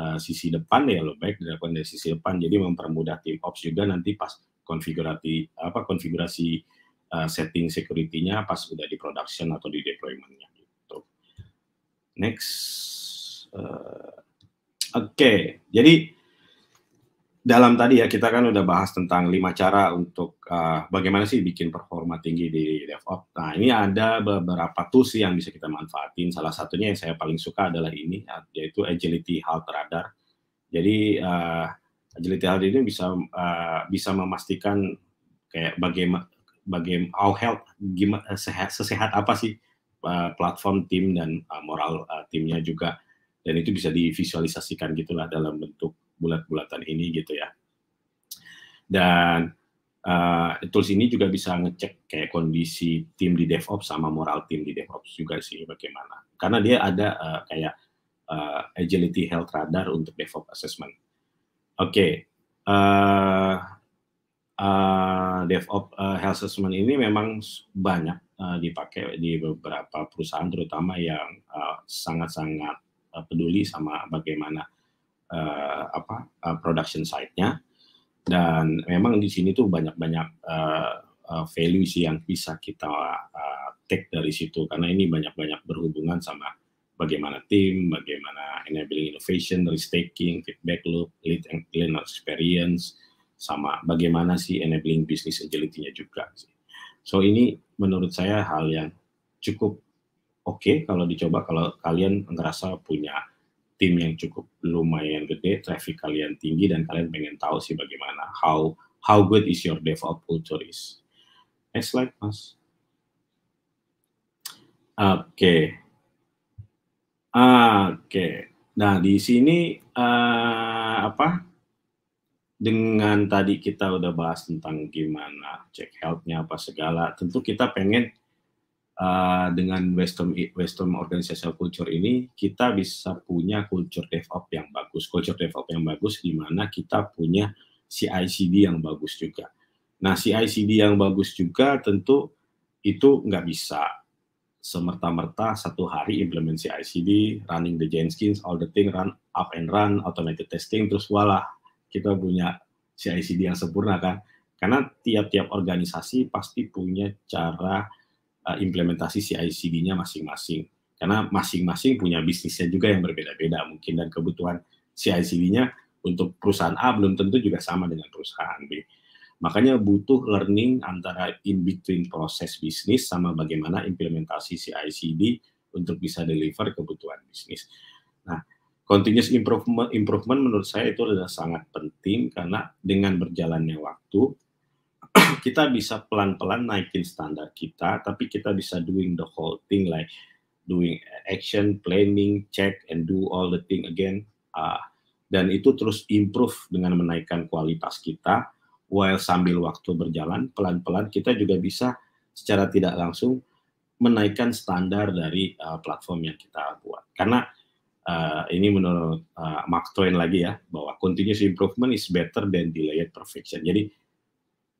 Speaker 3: uh, sisi depan ya lo baik dilakukan dari sisi depan. Jadi mempermudah tim ops juga nanti pas konfigurasi apa konfigurasi Eh, setting security-nya pas udah di production atau di deployment-nya gitu. Next. Uh, Oke, okay. jadi dalam tadi ya kita kan udah bahas tentang lima cara untuk uh, bagaimana sih bikin performa tinggi di DevOps. Nah ini ada beberapa tools yang bisa kita manfaatin. Salah satunya yang saya paling suka adalah ini yaitu Agility Health Radar. Jadi uh, Agility Health ini bisa uh, bisa memastikan kayak bagaimana bagaimana our health gimana eh, sehat sesehat apa sih uh, platform tim dan uh, moral uh, timnya juga dan itu bisa divisualisasikan gitulah dalam bentuk bulat-bulatan ini gitu ya dan uh, tools ini juga bisa ngecek kayak kondisi tim di DevOps sama moral tim di DevOps juga sih bagaimana karena dia ada uh, kayak uh, agility health radar untuk DevOps assessment oke okay uh, DevOps uh, health assessment ini memang banyak uh, dipakai di beberapa perusahaan, terutama yang sangat-sangat uh, uh, peduli sama bagaimana uh, apa uh, production site-nya. Dan memang di sini tuh banyak-banyak uh, value sih yang bisa kita uh, take dari situ, karena ini banyak-banyak berhubungan sama bagaimana tim, bagaimana enabling innovation, risk taking, feedback loop, lead and learner experience, sama bagaimana sih enabling business agility-nya juga So ini menurut saya hal yang cukup oke okay kalau dicoba kalau kalian ngerasa punya tim yang cukup lumayan gede, traffic kalian tinggi dan kalian pengen tahu sih bagaimana how how good is your DevOps culture is. Next slide, Mas. Oke. Okay. Oke. Okay. Nah, di sini uh, apa? dengan tadi kita udah bahas tentang gimana cek healthnya apa segala, tentu kita pengen uh, dengan Western Western organizational culture ini kita bisa punya culture DevOps yang bagus, culture DevOps yang bagus di mana kita punya CI/CD yang bagus juga. Nah, CI/CD yang bagus juga tentu itu nggak bisa semerta-merta satu hari implement CI/CD, running the Jenkins, all the thing, run up and run, automated testing, terus walah kita punya CICD yang sempurna kan? Karena tiap-tiap organisasi pasti punya cara eh, implementasi CICD-nya masing-masing. Karena masing-masing punya bisnisnya juga yang berbeda-beda mungkin dan kebutuhan CICD-nya untuk perusahaan A belum tentu juga sama dengan perusahaan B. Makanya butuh learning antara in between proses bisnis sama bagaimana implementasi CICD untuk bisa deliver kebutuhan bisnis. Nah, continuous improvement improvement menurut saya itu adalah sangat penting karena dengan berjalannya waktu [clears throat] kita bisa pelan-pelan naikin standar kita tapi kita bisa doing the whole thing like doing action planning check and do all the thing again uh, dan itu terus improve dengan menaikkan kualitas kita while sambil waktu berjalan pelan-pelan kita juga bisa secara tidak langsung menaikkan standar dari uh, platform yang kita buat karena uh, ini menurut uh, Mark Twain lagi ya bahwa continuous improvement is better than delayed perfection. Jadi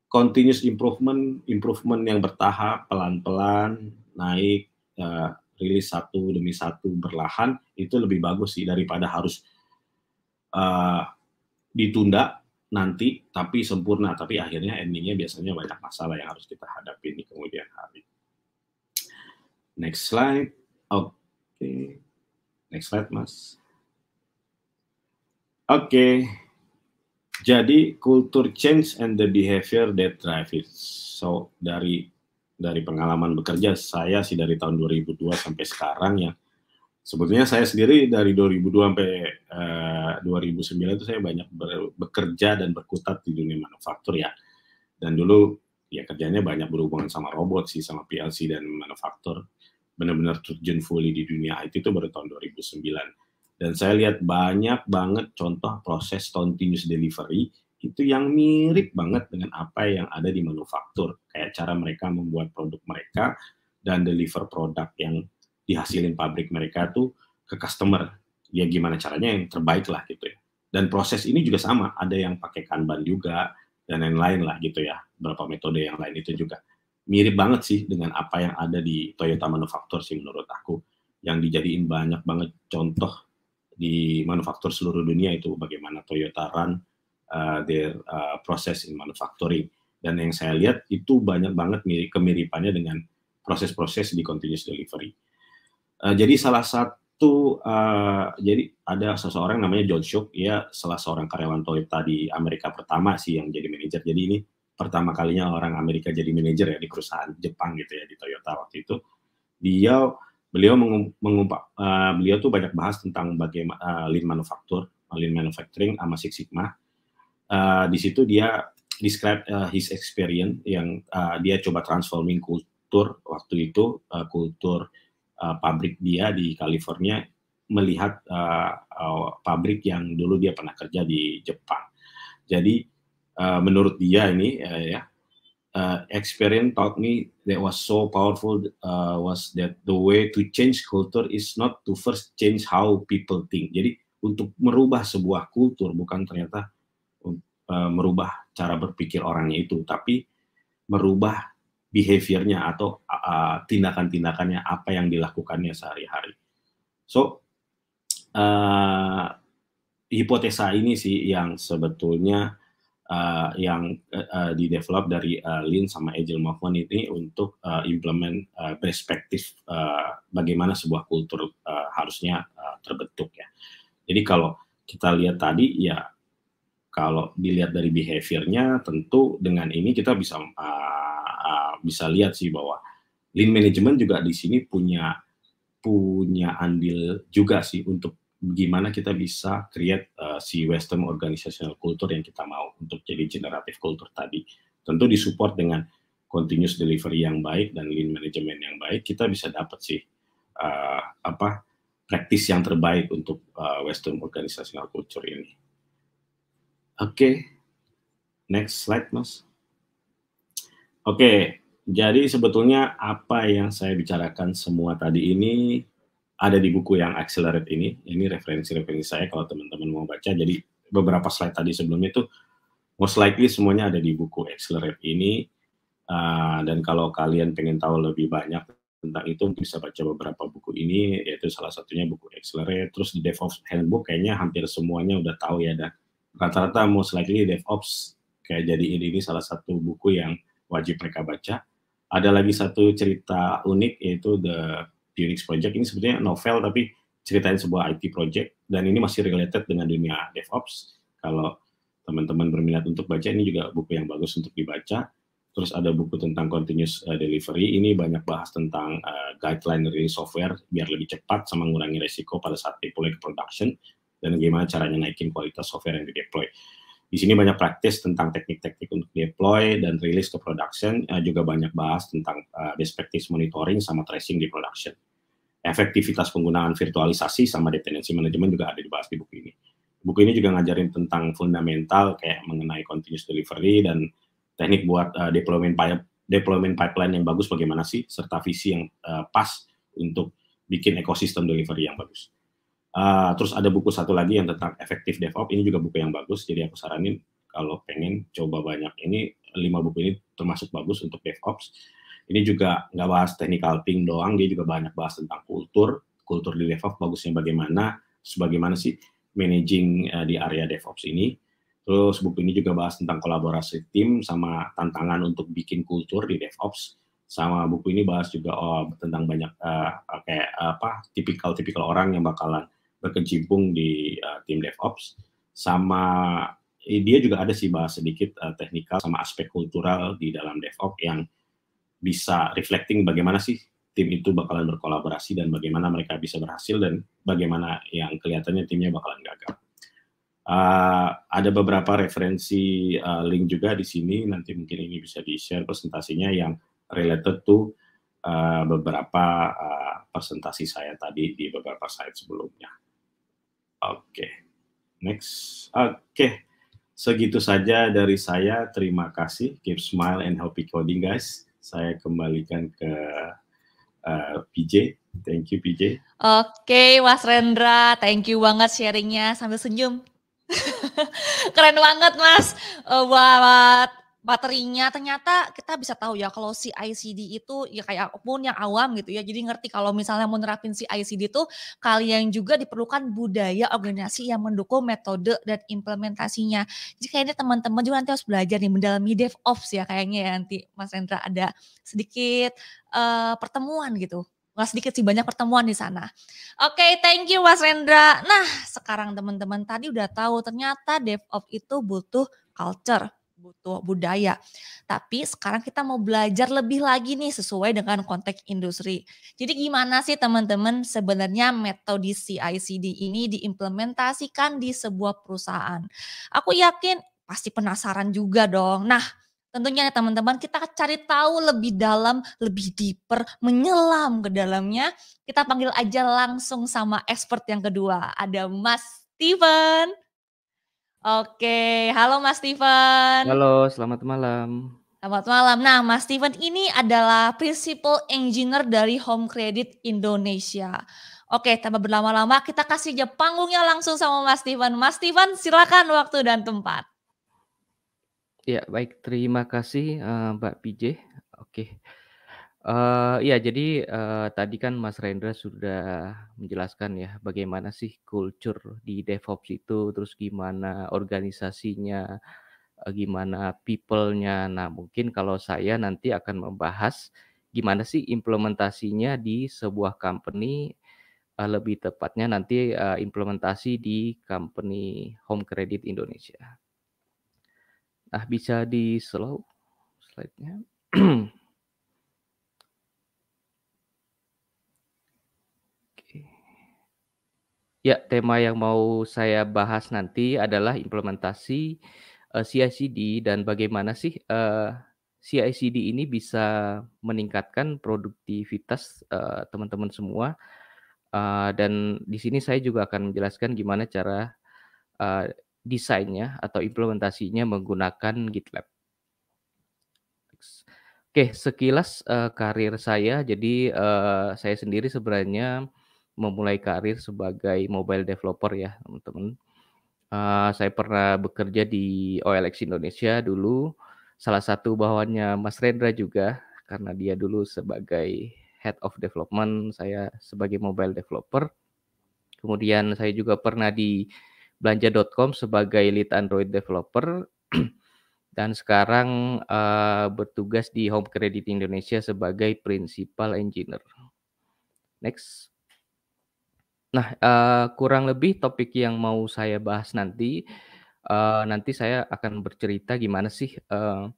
Speaker 3: continuous improvement improvement yang bertahap pelan-pelan naik uh, rilis satu demi satu berlahan itu lebih bagus sih daripada harus uh, ditunda nanti tapi sempurna tapi akhirnya endingnya biasanya banyak masalah yang harus kita hadapi di kemudian hari. Next slide. Oke. Okay. Next slide, Mas. Oke. Okay. Jadi culture change and the behavior that drive it. So dari dari pengalaman bekerja saya sih dari tahun 2002 sampai sekarang ya. Sebetulnya saya sendiri dari 2002 sampai uh, eh, 2009 itu saya banyak ber, bekerja dan berkutat di dunia manufaktur ya. Dan dulu ya kerjanya banyak berhubungan sama robot sih sama PLC dan manufaktur benar-benar terjun fully di dunia IT itu baru tahun 2009. Dan saya lihat banyak banget contoh proses continuous delivery itu yang mirip banget dengan apa yang ada di manufaktur. Kayak cara mereka membuat produk mereka dan deliver produk yang dihasilin pabrik mereka tuh ke customer. Ya gimana caranya yang terbaik lah gitu ya. Dan proses ini juga sama, ada yang pakai Kanban juga dan lain-lain lah gitu ya. Berapa metode yang lain itu juga mirip banget sih dengan apa yang ada di Toyota Manufaktur sih menurut aku yang dijadiin banyak banget contoh di manufaktur seluruh dunia itu bagaimana Toyota run uh, their uh, process in manufacturing dan yang saya lihat itu banyak banget mirip kemiripannya dengan proses-proses di continuous delivery. Uh, jadi salah satu uh, jadi ada seseorang namanya John Shook, ya salah seorang karyawan Toyota di Amerika pertama sih yang jadi manajer. Jadi ini pertama kalinya orang Amerika jadi manajer ya di perusahaan Jepang gitu ya di Toyota waktu itu dia beliau mengumpak uh, eh, beliau tuh banyak bahas tentang bagaimana uh, eh, lean manufaktur lean manufacturing sama Six Sigma uh, di situ dia describe uh, his experience yang uh, dia coba transforming kultur waktu itu uh, kultur uh, pabrik dia di California melihat uh, uh, pabrik yang dulu dia pernah kerja di Jepang jadi Eh, menurut dia ini eh, ya, ya uh, eh, experience taught me that was so powerful uh, was that the way to change culture is not to first change how people think. Jadi untuk merubah sebuah kultur bukan ternyata uh, merubah cara berpikir orangnya itu, tapi merubah behaviornya atau uh, tindakan-tindakannya apa yang dilakukannya sehari-hari. So uh, hipotesa ini sih yang sebetulnya uh, yang uh, eh, di develop dari uh, Lean sama Agile Movement ini untuk uh, implement uh, perspektif uh, bagaimana sebuah kultur uh, harusnya uh, terbentuk ya. Jadi kalau kita lihat tadi ya kalau dilihat dari behaviornya tentu dengan ini kita bisa uh, uh, bisa lihat sih bahwa lean management juga di sini punya punya andil juga sih untuk gimana kita bisa create uh, si Western organizational culture yang kita mau untuk jadi generatif culture tadi. Tentu disupport dengan continuous delivery yang baik dan lean management yang baik, kita bisa dapat sih uh, apa praktis yang terbaik untuk uh, Western organizational culture ini. Oke, okay. next slide mas. Oke, okay. jadi sebetulnya apa yang saya bicarakan semua tadi ini ada di buku yang Accelerate ini. Ini referensi-referensi saya kalau teman-teman mau baca. Jadi beberapa slide tadi sebelumnya itu most likely semuanya ada di buku Accelerate ini. Uh, dan kalau kalian pengen tahu lebih banyak tentang itu bisa baca beberapa buku ini yaitu salah satunya buku Accelerate terus di DevOps Handbook kayaknya hampir semuanya udah tahu ya dan rata-rata most likely DevOps kayak jadi ini, ini salah satu buku yang wajib mereka baca ada lagi satu cerita unik yaitu the Unix Project ini sebetulnya novel tapi ceritain sebuah IT project dan ini masih related dengan dunia DevOps. Kalau teman-teman berminat untuk baca ini juga buku yang bagus untuk dibaca. Terus ada buku tentang continuous eh, delivery. Ini banyak bahas tentang uh, guideline dari software biar lebih cepat sama mengurangi resiko pada saat deploy ke production dan gimana caranya naikin kualitas software yang di deploy. Di sini banyak praktis tentang teknik-teknik untuk deploy dan rilis ke production. Uh, juga banyak bahas tentang uh, best practice monitoring sama tracing di production efektivitas penggunaan virtualisasi sama dependensi manajemen juga ada dibahas di buku ini. Buku ini juga ngajarin tentang fundamental kayak mengenai continuous delivery dan teknik buat uh, deployment pipe, deployment pipeline yang bagus bagaimana sih serta visi yang uh, pas untuk bikin ekosistem delivery yang bagus. Uh, terus ada buku satu lagi yang tentang efektif DevOps ini juga buku yang bagus jadi aku saranin kalau pengen coba banyak ini lima buku ini termasuk bagus untuk DevOps ini juga nggak bahas technical thing doang, dia juga banyak bahas tentang kultur, kultur di DevOps bagusnya bagaimana, sebagaimana sih managing uh, di area DevOps ini. Terus buku ini juga bahas tentang kolaborasi tim sama tantangan untuk bikin kultur di DevOps. Sama buku ini bahas juga oh, tentang banyak uh, kayak apa tipikal-tipikal orang yang bakalan berkecimpung di uh, tim DevOps. Sama dia juga ada sih bahas sedikit uh, teknikal sama aspek kultural di dalam DevOps yang bisa reflecting bagaimana sih tim itu bakalan berkolaborasi dan bagaimana mereka bisa berhasil dan bagaimana yang kelihatannya timnya bakalan gagal. Uh, ada beberapa referensi uh, link juga di sini nanti mungkin ini bisa di share presentasinya yang related to uh, beberapa uh, presentasi saya tadi di beberapa slide sebelumnya. Oke, okay. next. Oke, okay. segitu saja dari saya. Terima kasih. Keep smile and happy coding, guys saya kembalikan ke uh, eh, PJ. Thank you PJ.
Speaker 2: Oke, okay, Mas Rendra, thank you banget sharingnya sambil senyum. [laughs] Keren banget Mas. Uh, buat baterainya ternyata kita bisa tahu ya kalau si ICD itu ya kayak pun yang awam gitu ya jadi ngerti kalau misalnya mau nerapin si ICD itu kalian juga diperlukan budaya organisasi yang mendukung metode dan implementasinya jadi kayaknya teman-teman juga nanti harus belajar nih mendalami DevOps ya kayaknya ya nanti Mas Hendra ada sedikit uh, pertemuan gitu nggak sedikit sih banyak pertemuan di sana. Oke, okay, thank you Mas Rendra. Nah, sekarang teman-teman tadi udah tahu ternyata DevOps itu butuh culture butuh budaya. Tapi sekarang kita mau belajar lebih lagi nih sesuai dengan konteks industri. Jadi gimana sih teman-teman sebenarnya metode CICD ini diimplementasikan di sebuah perusahaan? Aku yakin pasti penasaran juga dong. Nah, Tentunya teman-teman kita cari tahu lebih dalam, lebih deeper, menyelam ke dalamnya. Kita panggil aja langsung sama expert yang kedua. Ada Mas Steven. Oke, halo Mas Steven. Halo,
Speaker 4: selamat malam.
Speaker 2: Selamat malam. Nah, Mas Steven ini adalah Principal Engineer dari Home Credit Indonesia. Oke, tanpa berlama-lama kita kasih aja panggungnya langsung sama Mas Steven. Mas Steven, silakan waktu dan tempat.
Speaker 4: Ya, baik. Terima kasih uh, Mbak PJ. Oke. Ya ya, jadi, uh, tadi kan Mas Rendra sudah menjelaskan ya bagaimana sih kultur di DevOps itu, terus gimana organisasinya, uh, gimana people-nya. Nah mungkin kalau saya nanti akan membahas gimana sih implementasinya di sebuah company, uh, lebih tepatnya nanti, uh, implementasi di company Home Credit Indonesia. Nah bisa di-slow slide-nya. [clears throat] Ya, tema yang mau saya bahas nanti adalah implementasi eh, ci CICD dan bagaimana sih eh, ci CICD ini bisa meningkatkan produktivitas teman eh, teman-teman semua. dan di sini saya juga akan menjelaskan gimana cara desainnya atau implementasinya menggunakan GitLab. Oke, sekilas karir saya, jadi saya sendiri sebenarnya memulai karir sebagai mobile developer ya teman-teman. Uh, saya pernah bekerja di OLX Indonesia dulu. Salah satu bawahannya Mas Rendra juga karena dia dulu sebagai head of development, saya sebagai mobile developer. Kemudian saya juga pernah di belanja.com sebagai lead Android developer [clears throat] dan sekarang uh, bertugas di Home Credit Indonesia sebagai principal engineer. Next. Nah, uh, kurang lebih topik yang mau saya bahas nanti, uh, nanti saya akan bercerita gimana sih, uh,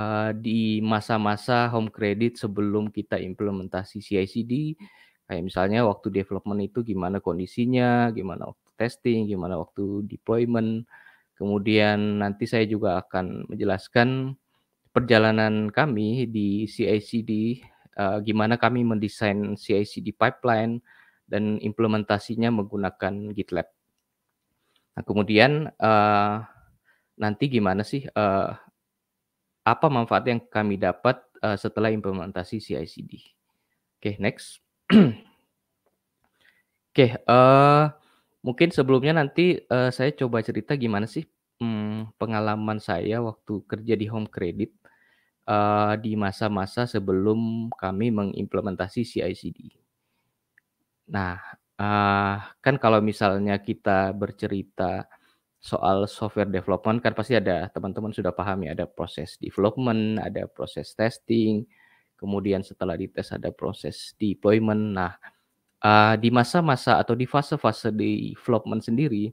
Speaker 4: uh, di masa-masa home credit sebelum kita implementasi CI/CD, kayak misalnya waktu development itu gimana kondisinya, gimana waktu testing, gimana waktu deployment. Kemudian nanti saya juga akan menjelaskan perjalanan kami di CI/CD, gimana kami mendesain CI/CD pipeline dan implementasinya menggunakan GitLab. Nah, kemudian uh, nanti gimana sih uh, apa manfaat yang kami dapat uh, setelah implementasi CI/CD? Oke, okay, next. [clears throat] Oke, okay, uh, mungkin sebelumnya nanti uh, saya coba cerita gimana sih um, pengalaman saya waktu kerja di Home Credit uh, di masa-masa sebelum kami mengimplementasi CI/CD. Nah, uh, kan kalau misalnya kita bercerita soal software development kan pasti ada teman-teman sudah paham ya ada proses development, ada proses testing, kemudian setelah dites ada proses deployment. Nah, uh, di masa-masa atau di fase-fase development sendiri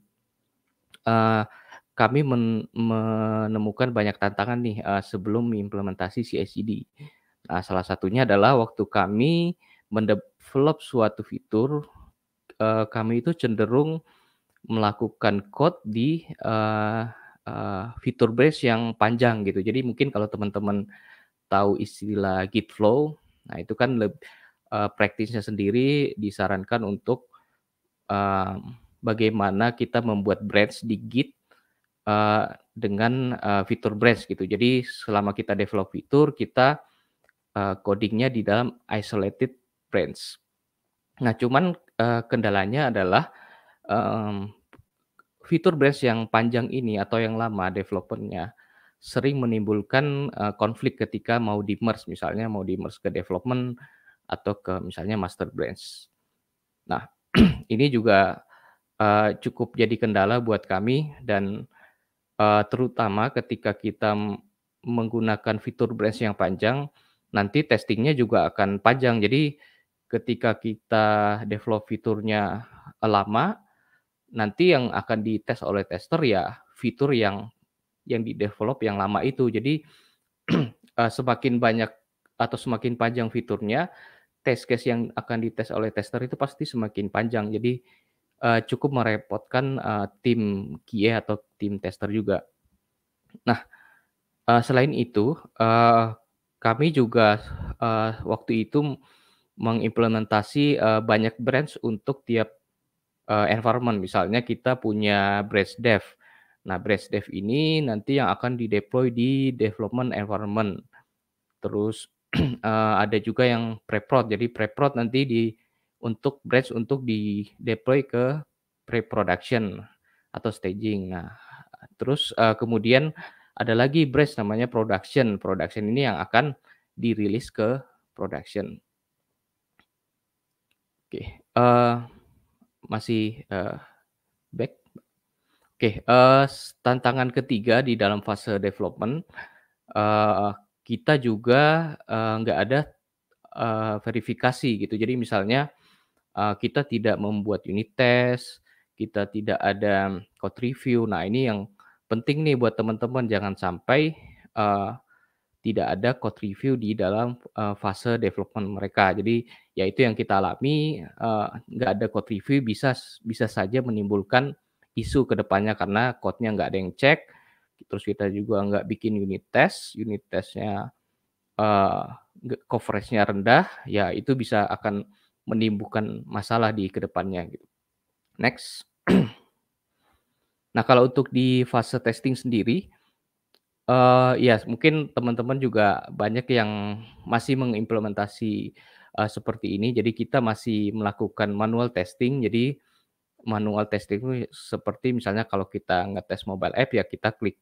Speaker 4: uh, kami men menemukan banyak tantangan nih uh, sebelum implementasi CICD. E nah, salah satunya adalah waktu kami develop suatu fitur, uh, kami itu cenderung melakukan code di uh, uh, fitur base yang panjang gitu. Jadi mungkin kalau teman-teman tahu istilah git flow, nah itu kan uh, praktisnya sendiri disarankan untuk uh, bagaimana kita membuat branch di git uh, dengan uh, fitur branch gitu. Jadi selama kita develop fitur, kita uh, codingnya di dalam isolated branch. Nah, cuman uh, kendalanya adalah um, fitur branch yang panjang ini atau yang lama developernya sering menimbulkan uh, konflik ketika mau di merge misalnya mau di merge ke development atau ke misalnya master branch. Nah, [clears throat] ini juga uh, cukup jadi kendala buat kami dan uh, terutama ketika kita menggunakan fitur branch yang panjang, nanti testingnya juga akan panjang. Jadi ketika kita develop fiturnya lama, nanti yang akan dites oleh tester ya fitur yang yang di develop yang lama itu. Jadi [clears throat] eh, semakin banyak atau semakin panjang fiturnya, test case yang akan dites oleh tester itu pasti semakin panjang. Jadi eh, cukup merepotkan eh, tim QA atau tim tester juga. Nah, selain itu, kami juga waktu itu mengimplementasi uh, banyak branch untuk tiap uh, environment. Misalnya kita punya branch dev. Nah, branch dev ini nanti yang akan dideploy di development environment. Terus uh, [clears throat] ada juga yang preprod. Jadi preprod nanti di untuk branch untuk di deploy ke pre-production atau staging. Nah, terus uh, kemudian ada lagi branch namanya production. Production ini yang akan dirilis ke production. Oke, uh, masih uh, back. Oke, uh, tantangan ketiga di dalam fase development, uh, kita juga uh, nggak ada uh, verifikasi gitu. Jadi misalnya uh, kita tidak membuat unit test, kita tidak ada code review. Nah ini yang penting nih buat teman-teman jangan sampai uh, tidak ada code review di dalam uh, fase development mereka. Jadi ya itu yang kita alami eh, nggak uh, ada code review bisa bisa saja menimbulkan isu kedepannya karena code-nya nggak ada yang cek. Terus kita juga nggak bikin unit test, unit testnya uh, coveragenya rendah, ya itu bisa akan menimbulkan masalah di kedepannya. Gitu. Next. [clears throat] nah kalau untuk di fase testing sendiri, Ya ya mungkin teman-teman juga banyak yang masih mengimplementasi, uh, seperti ini. Jadi kita masih melakukan manual testing. Jadi manual testing itu seperti misalnya kalau kita ngetes mobile app ya kita klik,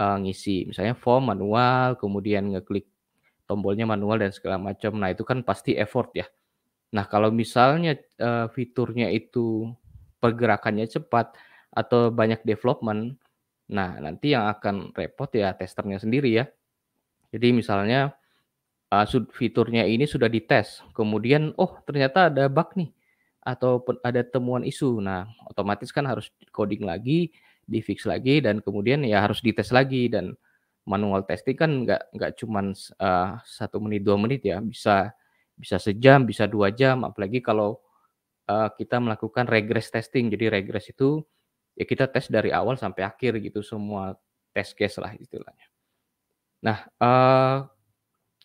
Speaker 4: uh, ngisi misalnya form manual, kemudian ngeklik tombolnya manual dan segala macam. Nah itu kan pasti effort ya. Nah kalau misalnya, uh, fiturnya itu pergerakannya cepat atau banyak development Nah, nanti yang akan repot ya testernya sendiri ya. Jadi misalnya uh, fiturnya ini sudah dites, kemudian oh ternyata ada bug nih atau ada temuan isu. Nah, otomatis kan harus coding lagi, di fix lagi dan kemudian ya harus dites lagi dan manual testing kan nggak nggak cuman ah, satu menit dua menit ya bisa bisa sejam bisa dua jam apalagi kalau uh, kita melakukan regress testing jadi regress itu ya kita tes dari awal sampai akhir gitu semua test case lah istilahnya. Nah, uh,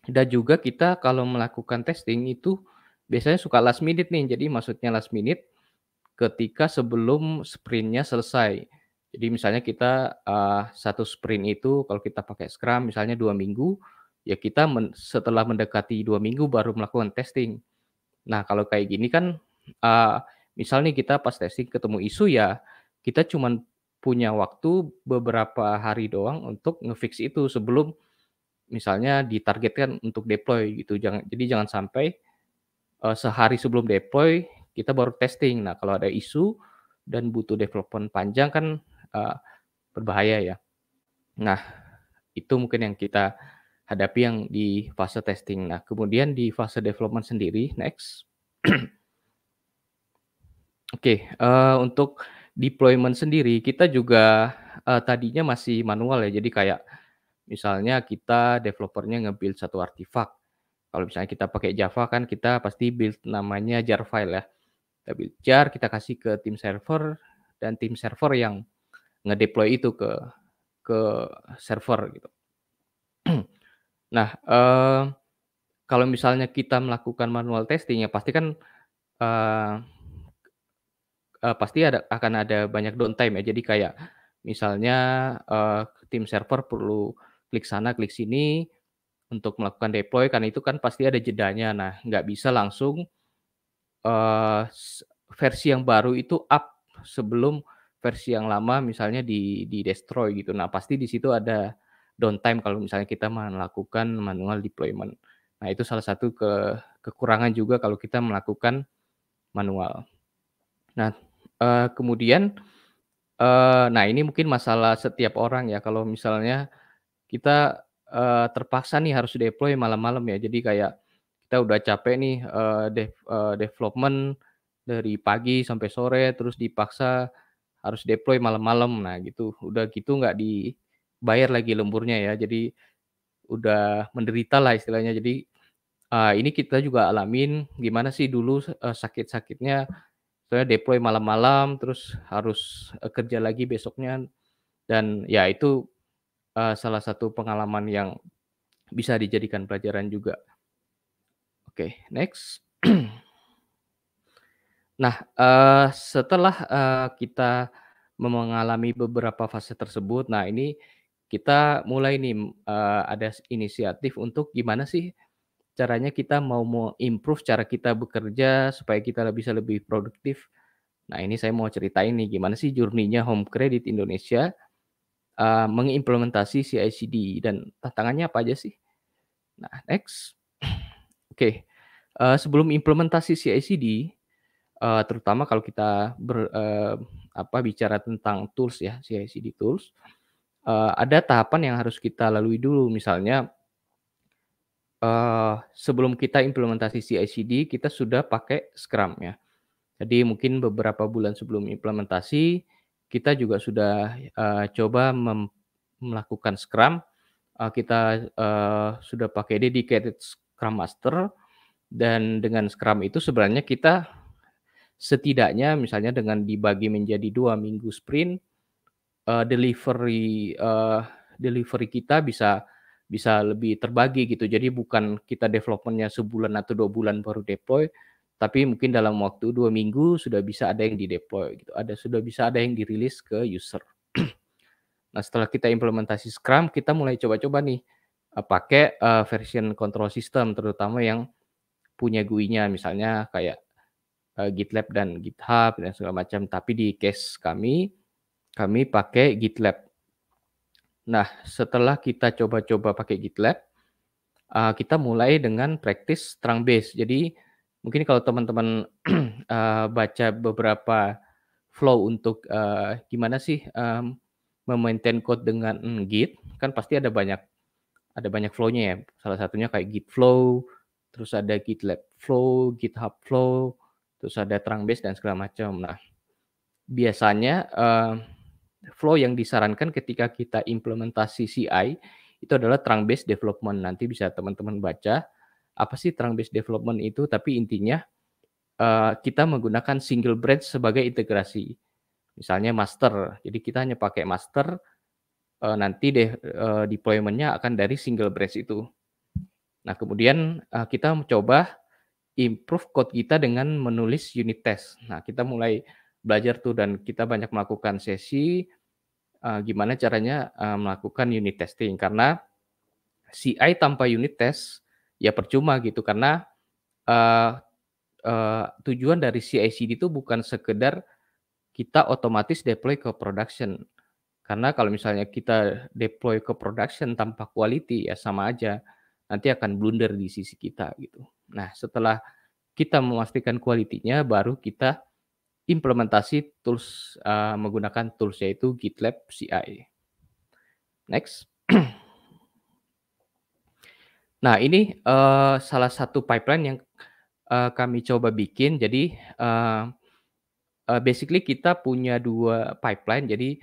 Speaker 4: dan juga kita kalau melakukan testing itu biasanya suka last minute nih. Jadi maksudnya last minute ketika sebelum sprintnya selesai. Jadi misalnya kita uh, satu sprint itu kalau kita pakai Scrum misalnya dua minggu, ya kita men setelah mendekati dua minggu baru melakukan testing. Nah kalau kayak gini kan, uh, eh, misalnya kita pas testing ketemu isu ya kita cuma punya waktu beberapa hari doang untuk ngefix itu sebelum misalnya ditargetkan untuk deploy gitu. Jangan jadi jangan sampai uh, sehari sebelum deploy kita baru testing. Nah, kalau ada isu dan butuh development panjang kan uh, berbahaya ya. Nah, itu mungkin yang kita hadapi yang di fase testing. Nah, kemudian di fase development sendiri next. [clears throat] Oke, okay, uh, eh, untuk deployment sendiri kita juga uh, tadinya masih manual ya. Jadi kayak misalnya kita developernya nge-build satu artefak. Kalau misalnya kita pakai Java kan kita pasti build namanya jar file ya. Kita build jar, kita kasih ke tim server dan tim server yang ngedeploy itu ke ke server gitu. [clears throat] nah, uh, kalau misalnya kita melakukan manual testing ya pasti kan uh, uh, pasti ada akan ada banyak downtime ya. Jadi kayak misalnya uh, tim server perlu klik sana, klik sini untuk melakukan deploy karena itu kan pasti ada jedanya. Nah, nggak bisa langsung uh, versi yang baru itu up sebelum versi yang lama misalnya di di destroy gitu. Nah, pasti di situ ada downtime kalau misalnya kita melakukan manual deployment. Nah, itu salah satu ke, kekurangan juga kalau kita melakukan manual. Nah, uh, kemudian uh, nah ini mungkin masalah setiap orang ya kalau misalnya kita uh, terpaksa nih harus deploy malam-malam ya jadi kayak kita udah capek nih uh, dev, uh, development dari pagi sampai sore terus dipaksa harus deploy malam-malam nah gitu udah gitu nggak dibayar lagi lemburnya ya jadi udah menderita lah istilahnya jadi uh, ini kita juga alamin gimana sih dulu uh, sakit-sakitnya soalnya deploy malam-malam terus harus eh, kerja lagi besoknya dan ya itu uh, salah satu pengalaman yang bisa dijadikan pelajaran juga. Oke, okay, next. [clears throat] nah, uh, setelah uh, kita mengalami beberapa fase tersebut, nah ini kita mulai nih uh, ada inisiatif untuk gimana sih caranya kita mau mau improve cara kita bekerja supaya kita bisa lebih produktif. Nah ini saya mau ceritain ini gimana sih jurninya Home Credit Indonesia uh, mengimplementasi CICD dan tantangannya apa aja sih? Nah next, [clears throat] oke okay. uh, eh, sebelum implementasi CICD uh, eh, terutama kalau kita ber, uh, apa bicara tentang tools ya CICD tools uh, ada tahapan yang harus kita lalui dulu misalnya uh, sebelum kita implementasi CICD kita sudah pakai Scrum ya. Jadi mungkin beberapa bulan sebelum implementasi kita juga sudah uh, coba melakukan Scrum. Uh, kita uh, sudah pakai dedicated Scrum Master dan dengan Scrum itu sebenarnya kita setidaknya misalnya dengan dibagi menjadi dua minggu sprint uh, delivery uh, delivery kita bisa bisa lebih terbagi gitu. Jadi bukan kita developmentnya sebulan atau dua bulan baru deploy, tapi mungkin dalam waktu dua minggu sudah bisa ada yang di deploy gitu. Ada sudah bisa ada yang dirilis ke user. [clears throat] nah setelah kita implementasi Scrum, kita mulai coba-coba nih eh, pakai uh, version control system terutama yang punya GUI-nya misalnya kayak uh, GitLab dan GitHub dan segala macam. Tapi di case kami, kami pakai GitLab Nah, setelah kita coba-coba pakai GitLab, uh, kita mulai dengan praktis terang base. Jadi mungkin kalau teman-teman uh, [clears throat] baca beberapa flow untuk uh, gimana sih um, memaintain code dengan mm, Git, kan pasti ada banyak ada banyak flow-nya ya. Salah satunya kayak Git flow, terus ada GitLab flow, GitHub flow, terus ada Trunk base dan segala macam. Nah, biasanya uh, flow yang disarankan ketika kita implementasi CI itu adalah trunk based development. Nanti bisa teman-teman baca apa sih trunk based development itu, tapi intinya eh, kita menggunakan single branch sebagai integrasi. Misalnya master, jadi kita hanya pakai master, eh, nanti deh uh, deploymentnya akan dari single branch itu. Nah kemudian kita mencoba improve code kita dengan menulis unit test. Nah kita mulai belajar tuh dan kita banyak melakukan sesi uh, gimana caranya uh, melakukan unit testing karena CI tanpa unit test ya percuma gitu karena uh, uh, tujuan dari CI/CD itu bukan sekedar kita otomatis deploy ke production karena kalau misalnya kita deploy ke production tanpa quality ya sama aja nanti akan blunder di sisi kita gitu. Nah, setelah kita memastikan kualitinya baru kita implementasi tools uh, menggunakan tools yaitu GitLab CI. Next. [clears throat] nah ini uh, salah satu pipeline yang uh, kami coba bikin. Jadi uh, uh, basically kita punya dua pipeline. Jadi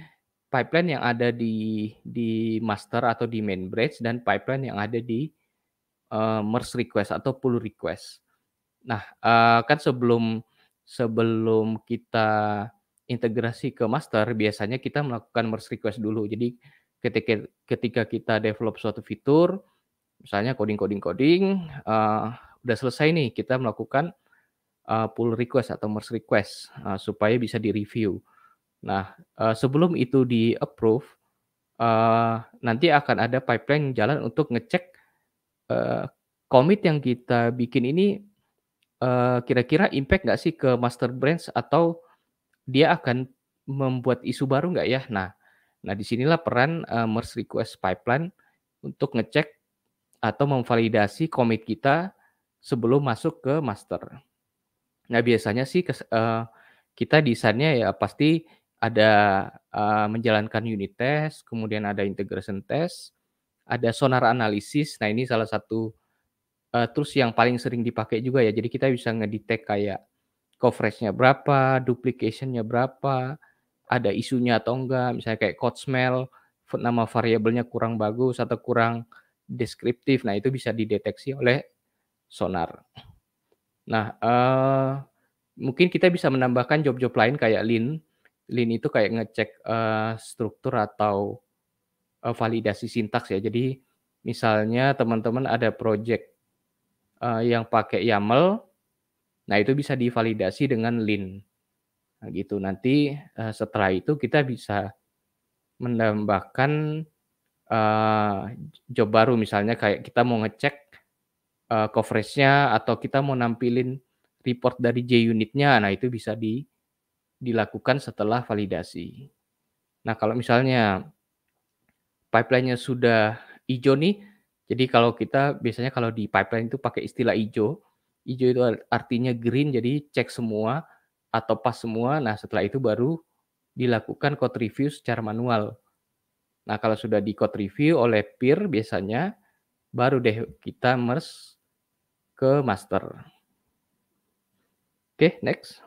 Speaker 4: pipeline yang ada di di master atau di main branch dan pipeline yang ada di uh, merge request atau pull request. Nah uh, kan sebelum sebelum kita integrasi ke master, biasanya kita melakukan merge request dulu. Jadi ketika ketika kita develop suatu fitur, misalnya coding coding coding, uh, udah selesai nih kita melakukan uh, pull request atau merge request uh, supaya bisa direview. Nah uh, sebelum itu di approve, uh, nanti akan ada pipeline jalan untuk ngecek uh, commit yang kita bikin ini kira eh, kira-kira impact nggak sih ke master branch atau dia akan membuat isu baru nggak ya? Nah, nah disinilah peran uh, merge request pipeline untuk ngecek atau memvalidasi komit kita sebelum masuk ke master. Nah biasanya sih uh, kita desainnya ya pasti ada uh, menjalankan unit test, kemudian ada integration test, ada sonar analisis. Nah ini salah satu uh, terus yang paling sering dipakai juga ya. Jadi kita bisa ngedetect kayak coveragenya berapa, duplicationnya berapa, ada isunya atau enggak, misalnya kayak code smell, nama variabelnya kurang bagus atau kurang deskriptif. Nah, itu bisa dideteksi oleh sonar. Nah, uh, mungkin kita bisa menambahkan job-job lain kayak lean. Lean itu kayak ngecek uh, struktur atau uh, validasi sintaks ya. Jadi misalnya teman-teman ada project uh, yang pakai YAML, nah itu bisa divalidasi dengan lin. Nah, gitu. Nanti uh, setelah itu kita bisa menambahkan uh, job baru misalnya kayak kita mau ngecek uh, coveragenya atau kita mau nampilin report dari JUnit-nya. Nah, itu bisa di, dilakukan setelah validasi. Nah, kalau misalnya pipeline-nya sudah hijau nih, jadi kalau kita biasanya kalau di pipeline itu pakai istilah hijau. Hijau itu artinya green, jadi cek semua atau pas semua. Nah setelah itu baru dilakukan code review secara manual. Nah kalau sudah di code review oleh peer biasanya baru deh kita merge ke master. Oke, okay, next.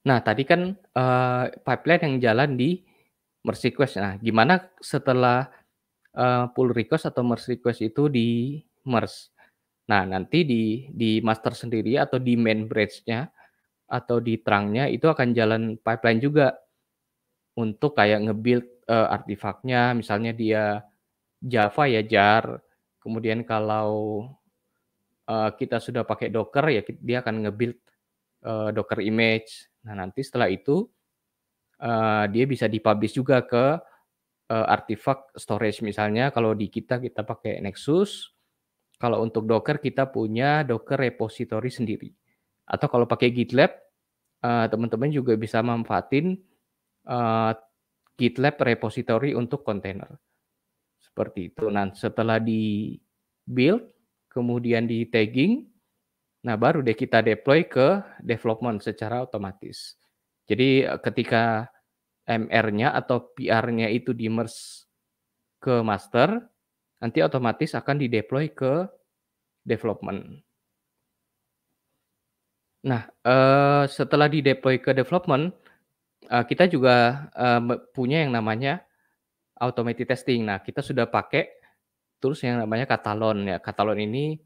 Speaker 4: Nah, tadi kan uh, pipeline yang jalan di merge request. Nah, gimana setelah uh, pull request atau merge request itu di merge. Nah, nanti di di master sendiri atau di main branch-nya atau di trunk-nya itu akan jalan pipeline juga untuk kayak nge-build uh, eh, artifact-nya, misalnya dia Java ya jar. Kemudian kalau uh, kita sudah pakai Docker ya dia akan nge-build uh, Docker image. Nah, nanti setelah itu uh, dia bisa dipublish juga ke uh, artifak storage misalnya kalau di kita kita pakai Nexus kalau untuk Docker kita punya Docker repository sendiri atau kalau pakai GitLab uh, teman-teman juga bisa manfaatin uh, GitLab repository untuk container seperti itu nah setelah di build kemudian di tagging nah baru deh kita deploy ke development secara otomatis jadi ketika MR-nya atau PR-nya itu di merge ke master, nanti otomatis akan dideploy ke development. Nah, setelah setelah dideploy ke development, eh, kita juga eh, punya yang namanya automated testing. Nah, kita sudah pakai terus yang namanya Catalon ya. Catalon ini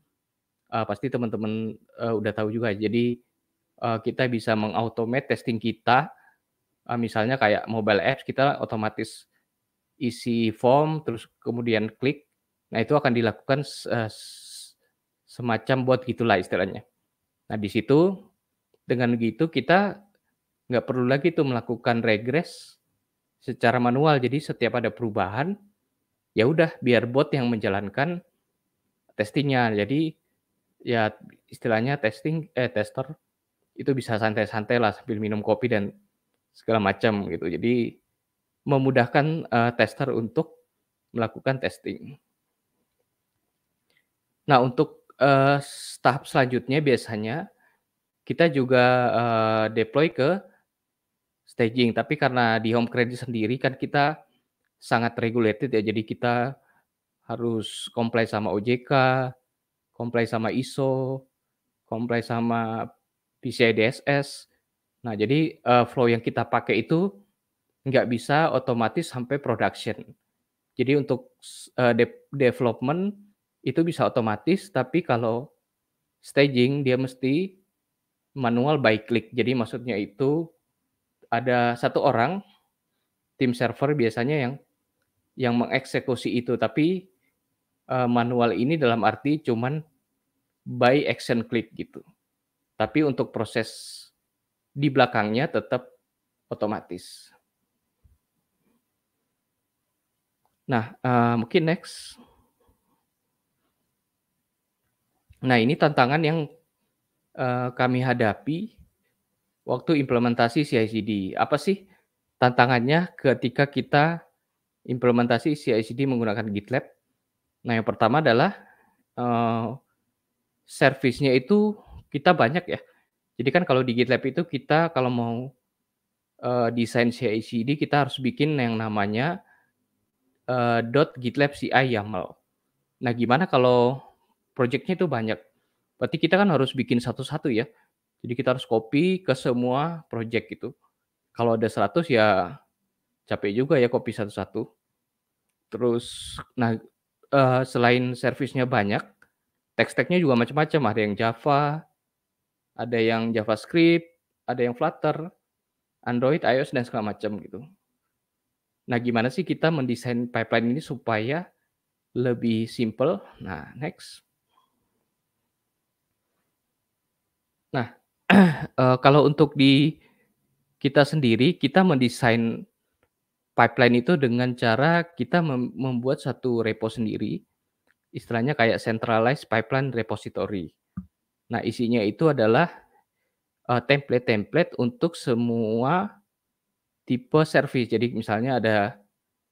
Speaker 4: eh, pasti teman-teman udah tahu juga. Jadi kita bisa mengautomate testing kita uh, misalnya kayak mobile apps kita otomatis isi form terus kemudian klik. Nah, itu akan dilakukan uh, semacam bot gitulah istilahnya. Nah, di situ dengan gitu kita nggak perlu lagi tuh melakukan regres secara manual. Jadi setiap ada perubahan, ya udah biar bot yang menjalankan testingnya. Jadi ya istilahnya testing eh tester itu bisa santai-santai lah sambil minum kopi dan segala macam gitu. Jadi memudahkan uh, tester untuk melakukan testing. Nah, untuk uh, tahap selanjutnya biasanya kita juga uh, deploy ke staging, tapi karena di home credit sendiri kan kita sangat regulated ya, jadi kita harus comply sama OJK, comply sama ISO, comply sama PCI DSS. Nah, jadi uh, flow yang kita pakai itu nggak bisa otomatis sampai production. Jadi untuk uh, de development itu bisa otomatis, tapi kalau staging dia mesti manual by click. Jadi maksudnya itu ada satu orang tim server biasanya yang yang mengeksekusi itu, tapi uh, manual ini dalam arti cuman by action click gitu. Tapi untuk proses di belakangnya tetap otomatis. Nah, uh, mungkin next. Nah, ini tantangan yang uh, kami hadapi waktu implementasi CICD. Apa sih tantangannya ketika kita implementasi CICD menggunakan GitLab? Nah, yang pertama adalah uh, eh, servisnya itu kita banyak ya. Jadi kan kalau di GitLab itu kita kalau mau uh, desain CI/CD kita harus bikin yang namanya uh, .gitlab CI YAML. Nah, gimana kalau projectnya itu banyak? Berarti kita kan harus bikin satu-satu ya. Jadi kita harus copy ke semua project itu. Kalau ada 100 ya capek juga ya copy satu-satu. Terus, nah uh, selain servisnya banyak, teks-teksnya juga macam-macam. Ada yang Java, ada yang JavaScript, ada yang Flutter, Android, iOS dan segala macam gitu. Nah, gimana sih kita mendesain pipeline ini supaya lebih simple? Nah, next. Nah, [clears throat] eh, kalau untuk di kita sendiri, kita mendesain pipeline itu dengan cara kita membuat satu repo sendiri. Istilahnya kayak centralized pipeline repository. Nah, isinya itu adalah eh, template-template uh, untuk semua tipe service. Jadi misalnya ada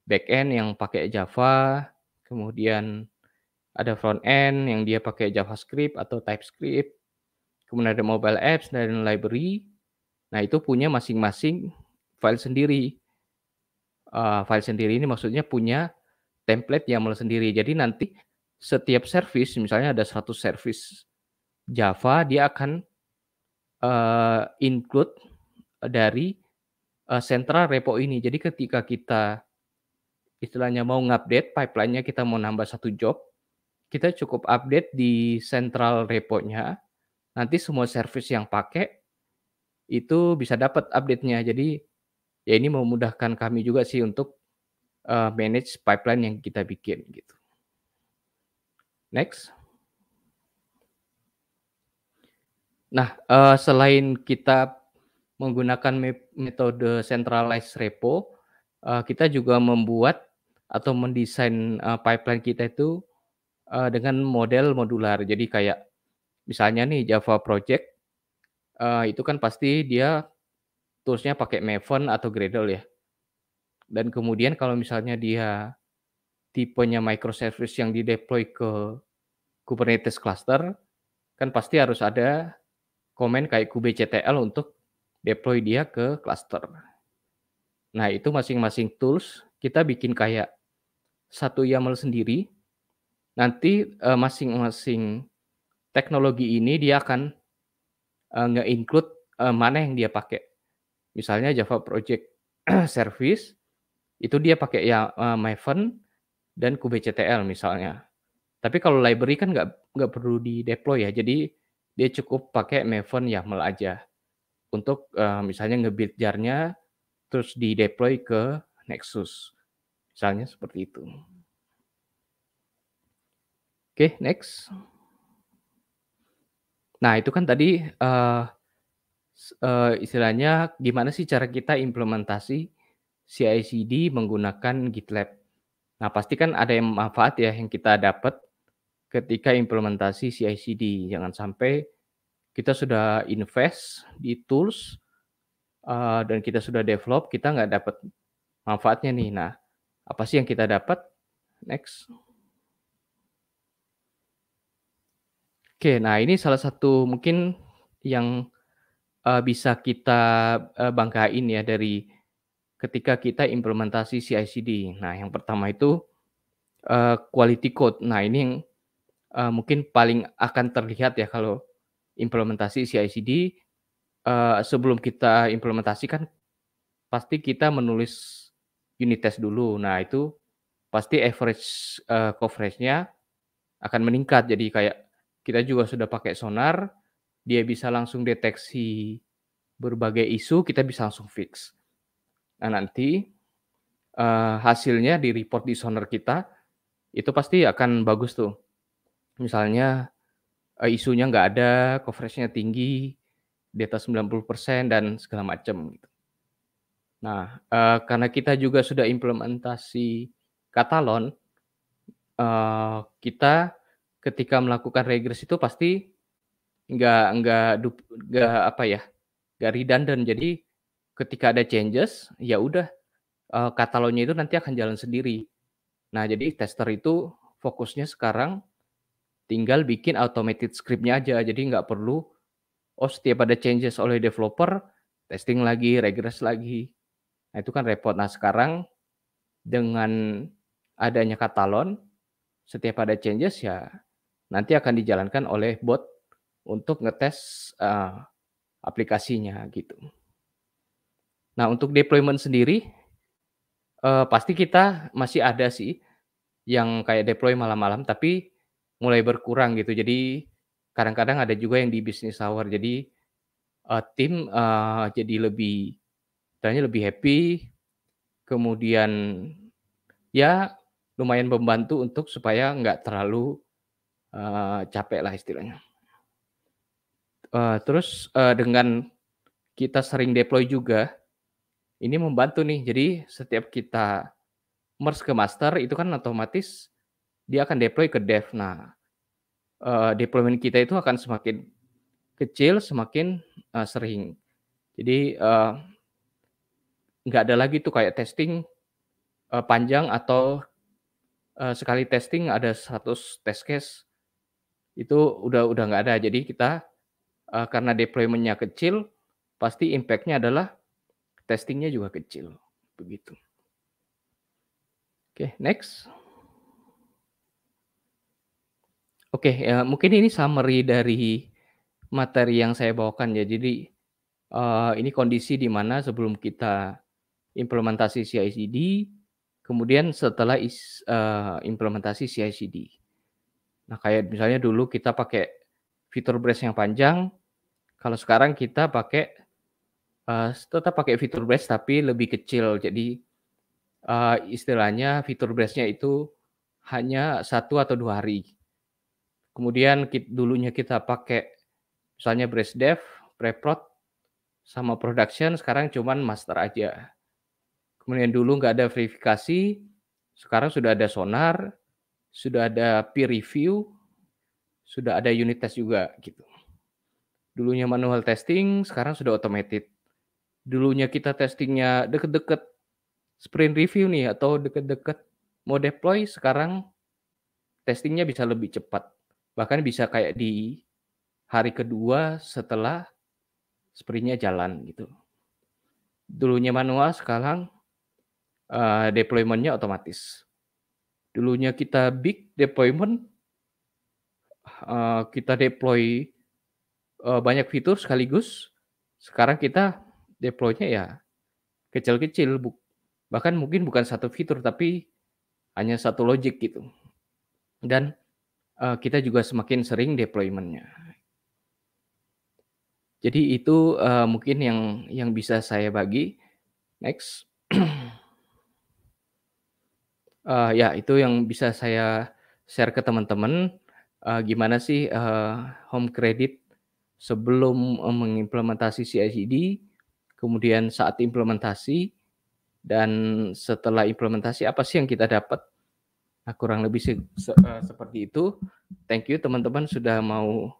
Speaker 4: backend yang pakai Java, kemudian ada front end yang dia pakai JavaScript atau TypeScript, kemudian ada mobile apps dan library. Nah, itu punya masing-masing file sendiri. Uh, file sendiri ini maksudnya punya template yang sendiri. Jadi nanti setiap service, misalnya ada 100 service Java dia akan uh, include dari uh, eh, central repo ini. Jadi ketika kita istilahnya mau ngupdate pipeline-nya kita mau nambah satu job, kita cukup update di central repo-nya. Nanti semua service yang pakai itu bisa dapat update-nya. Jadi ya ini memudahkan kami juga sih untuk uh, manage pipeline yang kita bikin gitu. Next. Nah, uh, selain kita menggunakan metode centralized repo, uh, kita juga membuat atau mendesain uh, pipeline kita itu uh, dengan model modular. Jadi kayak misalnya nih Java Project, uh, itu kan pasti dia toolsnya pakai Maven atau Gradle ya. Dan kemudian kalau misalnya dia tipenya microservice yang dideploy ke Kubernetes cluster, kan pasti harus ada komen kayak kubectl untuk deploy dia ke cluster. Nah, itu masing-masing tools kita bikin kayak satu YAML sendiri. Nanti eh, masing-masing teknologi ini dia akan uh, nge-include eh, mana yang dia pakai. Misalnya Java Project [clears throat] Service itu dia pakai ya uh, Maven dan kubectl misalnya. Tapi kalau library kan nggak nggak perlu di deploy ya. Jadi dia cukup pakai Maven YAML aja untuk uh, misalnya ngebuild jarnya terus di deploy ke Nexus. Misalnya seperti itu. Oke, okay, next. Nah, itu kan tadi uh, uh, istilahnya gimana sih cara kita implementasi CI/CD menggunakan GitLab. Nah, pasti kan ada yang manfaat ya yang kita dapat ketika implementasi CI/CD. Jangan sampai kita sudah invest di tools uh, dan kita sudah develop, kita nggak dapat manfaatnya nih. Nah, apa sih yang kita dapat? Next. Oke, nah ini salah satu mungkin yang uh, bisa kita uh, banggain ya dari ketika kita implementasi CI/CD. Nah, yang pertama itu uh, quality code. Nah, ini yang uh, mungkin paling akan terlihat ya kalau implementasi CI/CD uh, eh, sebelum kita implementasikan pasti kita menulis unit test dulu. Nah, itu pasti average uh, coverage-nya akan meningkat. Jadi kayak kita juga sudah pakai sonar, dia bisa langsung deteksi berbagai isu, kita bisa langsung fix. Nah, nanti uh, hasilnya di report di sonar kita itu pasti akan bagus tuh misalnya uh, isunya nggak ada, coveragenya tinggi, di atas 90% dan segala macam. Gitu. Nah, uh, karena kita juga sudah implementasi Katalon, uh, kita ketika melakukan regres itu pasti nggak nggak nggak apa ya, nggak redundant. Jadi ketika ada changes, ya udah uh, itu nanti akan jalan sendiri. Nah, jadi tester itu fokusnya sekarang tinggal bikin automated scriptnya aja jadi nggak perlu oh setiap ada changes oleh developer testing lagi regress lagi nah itu kan repot nah sekarang dengan adanya katalon setiap ada changes ya nanti akan dijalankan oleh bot untuk ngetes uh, aplikasinya gitu nah untuk deployment sendiri uh, pasti kita masih ada sih yang kayak deploy malam-malam tapi mulai berkurang gitu. Jadi kadang-kadang ada juga yang di bisnis hour. Jadi uh, tim uh, jadi lebih istilahnya lebih happy. Kemudian ya lumayan membantu untuk supaya nggak terlalu uh, capek lah istilahnya. Uh, terus uh, dengan kita sering deploy juga, ini membantu nih. Jadi setiap kita merge ke master itu kan otomatis dia akan deploy ke dev. Nah, uh, deployment kita itu akan semakin kecil, semakin uh, sering. Jadi uh, nggak ada lagi tuh kayak testing uh, panjang atau uh, sekali testing ada 100 test case itu udah udah nggak ada. Jadi kita uh, karena deploymentnya kecil, pasti impactnya adalah testingnya juga kecil, begitu. Oke, okay, next. Oke, ya mungkin ini summary dari materi yang saya bawakan ya. Jadi uh, ini kondisi di mana sebelum kita implementasi CI/CD, kemudian setelah is, uh, implementasi CI/CD. Nah, kayak misalnya dulu kita pakai fitur brace yang panjang, kalau sekarang kita pakai uh, tetap pakai fitur brace tapi lebih kecil. Jadi uh, istilahnya fitur brace-nya itu hanya satu atau dua hari Kemudian kit, dulunya kita pakai misalnya brace dev, preprod, sama production, sekarang cuman master aja. Kemudian dulu nggak ada verifikasi, sekarang sudah ada sonar, sudah ada peer review, sudah ada unit test juga gitu. Dulunya manual testing, sekarang sudah automated. Dulunya kita testingnya deket-deket sprint review nih atau deket-deket mau deploy, sekarang testingnya bisa lebih cepat. Bahkan bisa kayak di hari kedua setelah sprintnya jalan gitu. Dulunya manual, sekarang uh, deploymentnya otomatis. Dulunya kita big deployment, uh, kita deploy uh, banyak fitur sekaligus. Sekarang kita deploynya ya kecil-kecil, bahkan mungkin bukan satu fitur tapi hanya satu logic gitu. Dan uh, kita juga semakin sering deploymentnya. Jadi itu uh, mungkin yang yang bisa saya bagi. Next. uh, [clears throat] ya itu yang bisa saya share ke teman-teman. Uh, gimana sih uh, home credit sebelum uh, mengimplementasi CICD, kemudian saat implementasi, dan setelah implementasi apa sih yang kita dapat? Nah, kurang lebih se se uh, seperti itu. Thank you teman-teman sudah mau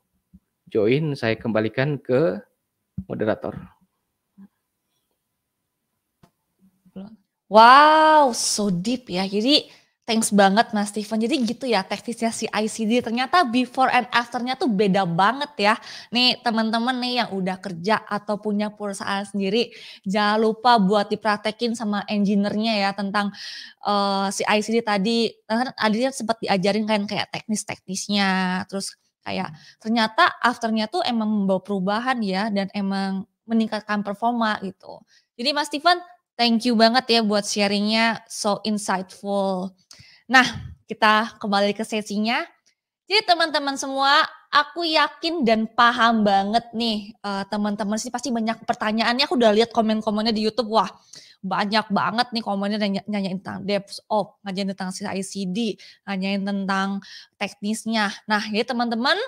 Speaker 4: join. Saya kembalikan ke moderator.
Speaker 2: Wow, so deep ya. Jadi Thanks banget Mas Steven. Jadi gitu ya teknisnya si ICD. Ternyata before and afternya tuh beda banget ya. Nih teman-teman nih yang udah kerja atau punya perusahaan sendiri, jangan lupa buat dipraktekin sama engineer-nya ya tentang uh, si ICD tadi. Kan sempat diajarin kan kayak teknis-teknisnya, terus kayak ternyata afternya tuh emang membawa perubahan ya dan emang meningkatkan performa gitu. Jadi Mas Steven Thank you banget ya buat sharingnya, so insightful. Nah, kita kembali ke sesinya. Jadi teman-teman semua, aku yakin dan paham banget nih teman eh, teman-teman sih pasti banyak pertanyaannya. Aku udah lihat komen-komennya di YouTube, wah banyak banget nih komennya nanya, nanyain tentang DevOps, oh, nanyain tentang ICD, nanyain tentang teknisnya. Nah, jadi teman-teman,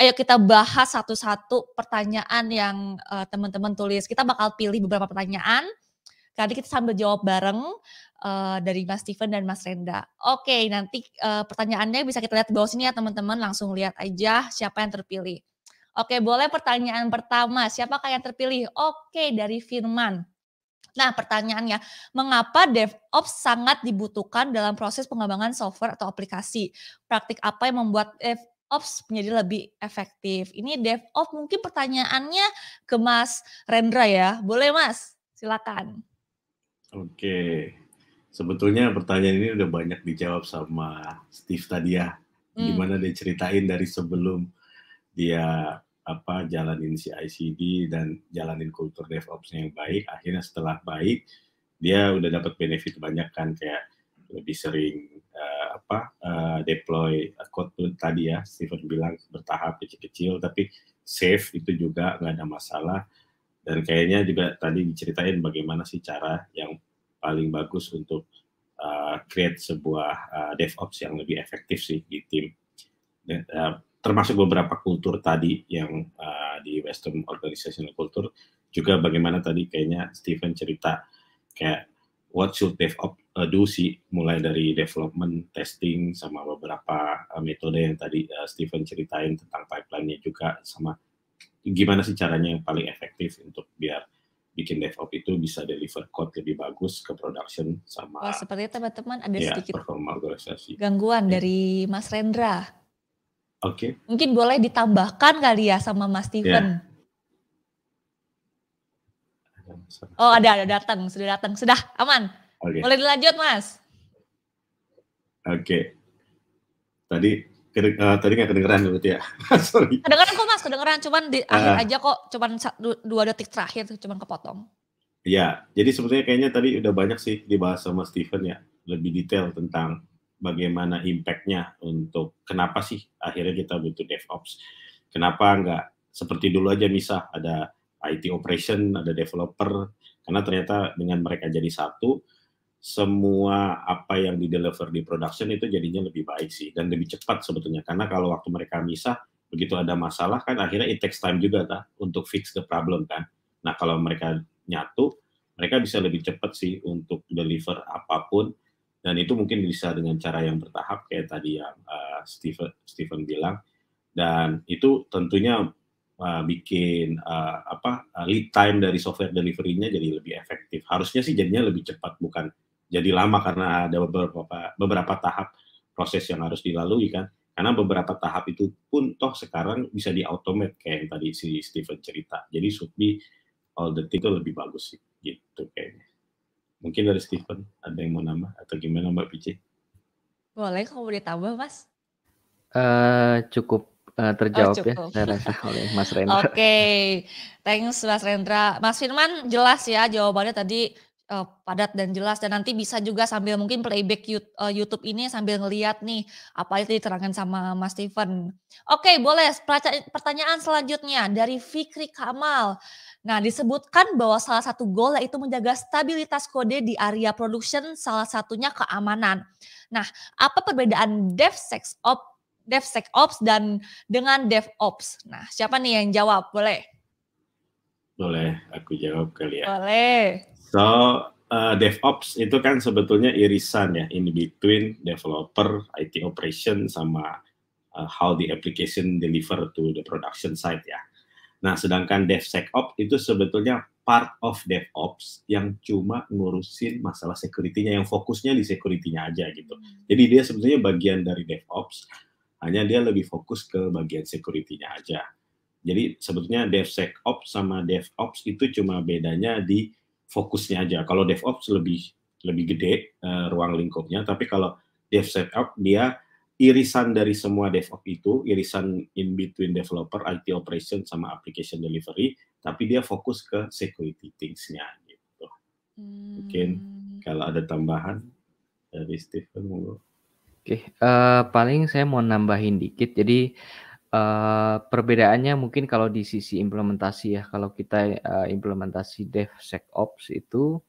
Speaker 2: ayo kita bahas satu-satu pertanyaan yang teman eh, teman-teman tulis. Kita bakal pilih beberapa pertanyaan Nanti kita sambil jawab bareng uh, dari Mas Steven dan Mas Renda. Oke, nanti uh, pertanyaannya bisa kita lihat di bawah sini ya teman-teman. Langsung lihat aja siapa yang terpilih. Oke, boleh pertanyaan pertama. Siapakah yang terpilih? Oke, dari Firman. Nah, pertanyaannya, mengapa DevOps sangat dibutuhkan dalam proses pengembangan software atau aplikasi? Praktik apa yang membuat DevOps menjadi lebih efektif? Ini DevOps mungkin pertanyaannya ke Mas Rendra ya. Boleh Mas, silakan.
Speaker 3: Oke. Sebetulnya pertanyaan ini udah banyak dijawab sama Steve tadi ya. Hmm. Gimana dia ceritain dari sebelum dia apa jalanin si ICD dan jalanin kultur DevOps yang baik, akhirnya setelah baik dia udah dapat benefit banyak kan kayak lebih sering uh, apa uh, deploy code tadi ya Steven bilang bertahap kecil-kecil tapi safe itu juga nggak ada masalah dan kayaknya juga tadi diceritain bagaimana sih cara yang paling bagus untuk uh, create sebuah uh, DevOps yang lebih efektif sih di tim. Dan, uh, termasuk beberapa kultur tadi yang uh, di Western Organizational Culture juga bagaimana tadi kayaknya Stephen cerita kayak what should DevOps uh, do sih mulai dari development, testing sama beberapa uh, metode yang tadi uh, Steven ceritain tentang pipeline-nya juga sama gimana sih caranya yang paling efektif untuk biar bikin DevOps itu bisa deliver code lebih bagus ke production sama oh,
Speaker 2: seperti teman-teman ada ya, sedikit Gangguan ya. dari Mas Rendra. Oke. Okay. Mungkin boleh ditambahkan kali ya sama Mas ya. Steven. Ya. Oh, ada ada datang, sudah datang. Sudah aman. Okay. Boleh dilanjut, Mas.
Speaker 3: Oke. Okay. Tadi uh, tadi nggak kedengeran berarti ya [laughs] sorry
Speaker 2: kedengeran kok mas kedengeran cuman di uh, akhir aja kok cuman dua detik terakhir cuman kepotong
Speaker 3: ya jadi sebetulnya kayaknya tadi udah banyak sih dibahas sama Steven ya lebih detail tentang bagaimana impactnya untuk kenapa sih akhirnya kita butuh DevOps kenapa nggak seperti dulu aja misah ada IT operation ada developer karena ternyata dengan mereka jadi satu semua apa yang di deliver di production itu jadinya lebih baik sih dan lebih cepat sebetulnya karena kalau waktu mereka misah begitu ada masalah kan akhirnya it takes time juga ta kan, untuk fix the problem kan nah kalau mereka nyatu mereka bisa lebih cepat sih untuk deliver apapun dan itu mungkin bisa dengan cara yang bertahap kayak tadi yang uh, eh, Stephen Stephen bilang dan itu tentunya uh, bikin uh, apa uh, lead time dari software deliverynya jadi lebih efektif. Harusnya sih jadinya lebih cepat bukan jadi lama karena ada beberapa beberapa tahap proses yang harus dilalui kan karena beberapa tahap itu pun toh sekarang bisa diautomate kayak yang tadi si Steven cerita jadi should all the thing itu lebih bagus sih gitu kayaknya mungkin dari Steven ada yang mau nambah atau gimana Mbak Pici
Speaker 2: boleh kalau boleh tambah Mas
Speaker 4: uh, cukup uh, terjawab oh, ya, cukup. ya saya rasa [laughs] oleh Mas Rendra. Oke,
Speaker 2: okay. thanks Mas Rendra. Mas Firman jelas ya jawabannya tadi uh, padat dan jelas dan nanti bisa juga sambil mungkin playback eh, YouTube, ini sambil ngeliat nih apa itu diterangkan sama Mas Steven. Oke, okay, boleh pertanyaan selanjutnya dari Fikri Kamal. Nah, disebutkan bahwa salah satu goal yaitu menjaga stabilitas kode di area production, salah satunya keamanan. Nah, apa perbedaan DevSecOps, DevSecOps dan dengan DevOps? Nah, siapa nih yang jawab? Boleh.
Speaker 3: Boleh, aku jawab kali
Speaker 2: ya. Boleh.
Speaker 3: So uh, DevOps itu kan sebetulnya irisan ya in between developer, IT operation sama uh, how the application deliver to the production side ya. Nah, sedangkan DevSecOps itu sebetulnya part of DevOps yang cuma ngurusin masalah security-nya, yang fokusnya di security-nya aja gitu. Hmm. Jadi dia sebetulnya bagian dari DevOps, hanya dia lebih fokus ke bagian security-nya aja. Jadi sebetulnya DevSecOps sama DevOps itu cuma bedanya di fokusnya aja. Kalau DevOps lebih lebih gede uh, ruang lingkupnya, tapi kalau DevSecOps dia irisan dari semua DevOps itu, irisan in between developer, IT operation sama application delivery, tapi dia fokus ke security things-nya gitu. Hmm. Mungkin kalau ada tambahan dari Stephen monggo. Oke, okay.
Speaker 4: uh, eh, paling saya mau nambahin dikit. Jadi Uh, perbedaannya mungkin kalau di sisi implementasi ya, kalau kita uh, implementasi DevSecOps itu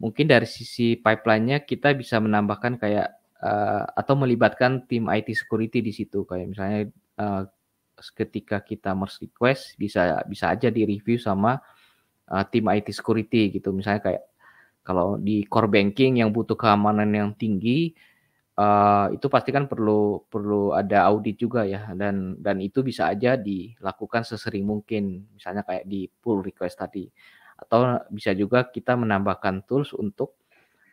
Speaker 4: mungkin dari sisi pipeline-nya kita bisa menambahkan kayak uh, atau melibatkan tim IT security di situ kayak misalnya uh, ketika kita merge request bisa bisa aja di review sama uh, tim IT security gitu misalnya kayak kalau di core banking yang butuh keamanan yang tinggi Eh, itu pasti kan perlu perlu ada audit juga ya dan dan itu bisa aja dilakukan sesering mungkin misalnya kayak di pull request tadi atau bisa juga kita menambahkan tools untuk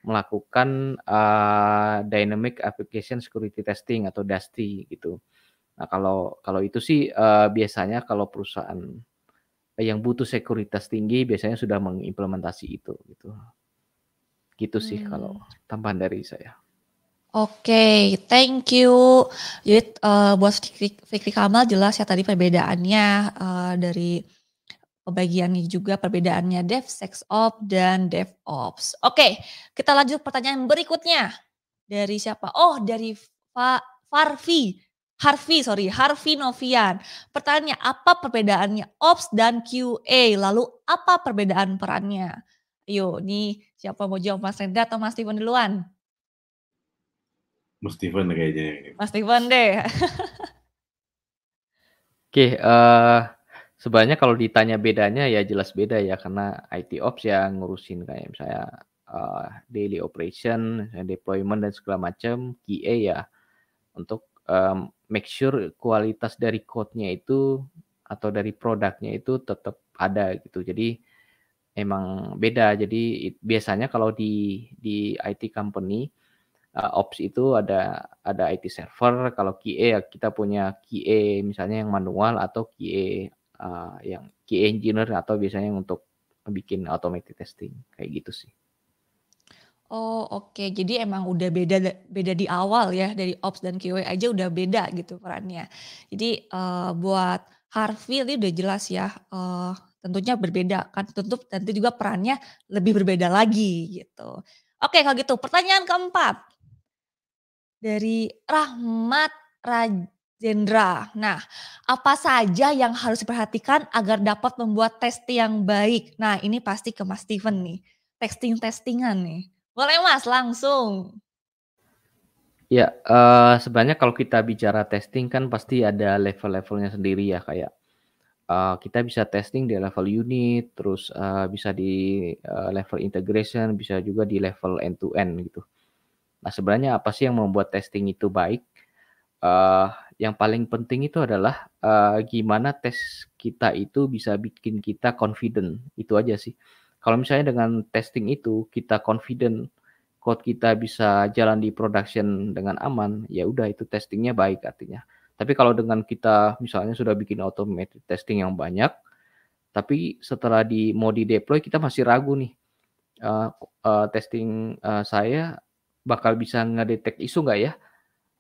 Speaker 4: melakukan uh, dynamic application security testing atau DASTI gitu. Nah kalau kalau itu sih uh, biasanya kalau perusahaan yang butuh sekuritas tinggi biasanya sudah mengimplementasi itu gitu. Gitu hmm. sih kalau hmm. tambahan dari saya.
Speaker 2: Oke, okay, thank you. Jadi uh, buat Fikri, Fikri Kamal jelas ya tadi perbedaannya uh, dari pembagiannya juga perbedaannya dev sex Op dan dev ops. Oke, okay, kita lanjut pertanyaan berikutnya dari siapa? Oh, dari Fa, Farvi, Harvi, sorry, Harvi Novian. Pertanyaannya apa perbedaannya Ops dan QA? Lalu apa perbedaan perannya? Yuk, nih siapa mau jawab Mas Renda atau Mas Steven duluan?
Speaker 3: Mas Steven kayaknya.
Speaker 2: Mas Steven deh. [laughs]
Speaker 3: Oke, okay, uh, eh,
Speaker 4: sebenarnya kalau ditanya bedanya ya jelas beda ya karena IT ops ya ngurusin kayak misalnya uh, daily operation, deployment dan segala macam, QA ya untuk um, make sure kualitas dari code-nya itu atau dari produknya itu tetap ada gitu. Jadi emang beda. Jadi biasanya kalau di di IT company uh, ops itu ada ada IT server, kalau QA ya kita punya QA misalnya yang manual atau QA uh, eh, yang QA engineer atau biasanya untuk bikin automated testing kayak gitu sih.
Speaker 2: Oh oke, okay. jadi emang udah beda beda di awal ya dari ops dan QA aja udah beda gitu perannya. Jadi uh, buat Harvey ini udah jelas ya, uh, tentunya berbeda kan, tentu tentu juga perannya lebih berbeda lagi gitu. Oke okay, kalau gitu pertanyaan keempat, dari Rahmat Rajendra. Nah, apa saja yang harus diperhatikan agar dapat membuat testing yang baik? Nah, ini pasti ke Mas Steven nih. Testing-testingan nih. Boleh Mas, langsung.
Speaker 4: Ya, uh, sebenarnya kalau kita bicara testing kan pasti ada level-levelnya sendiri ya kayak uh, kita bisa testing di level unit, terus uh, bisa di uh, level integration, bisa juga di level end to end gitu. Nah, sebenarnya apa sih yang membuat testing itu baik? Uh, yang paling penting itu adalah uh, gimana tes kita itu bisa bikin kita confident. Itu aja sih. Kalau misalnya dengan testing itu kita confident code kita bisa jalan di production dengan aman, ya udah itu testingnya baik artinya. Tapi kalau dengan kita misalnya sudah bikin automated testing yang banyak, tapi setelah di mau di deploy kita masih ragu nih uh, uh, testing uh, saya bakal bisa ngedetek isu nggak ya?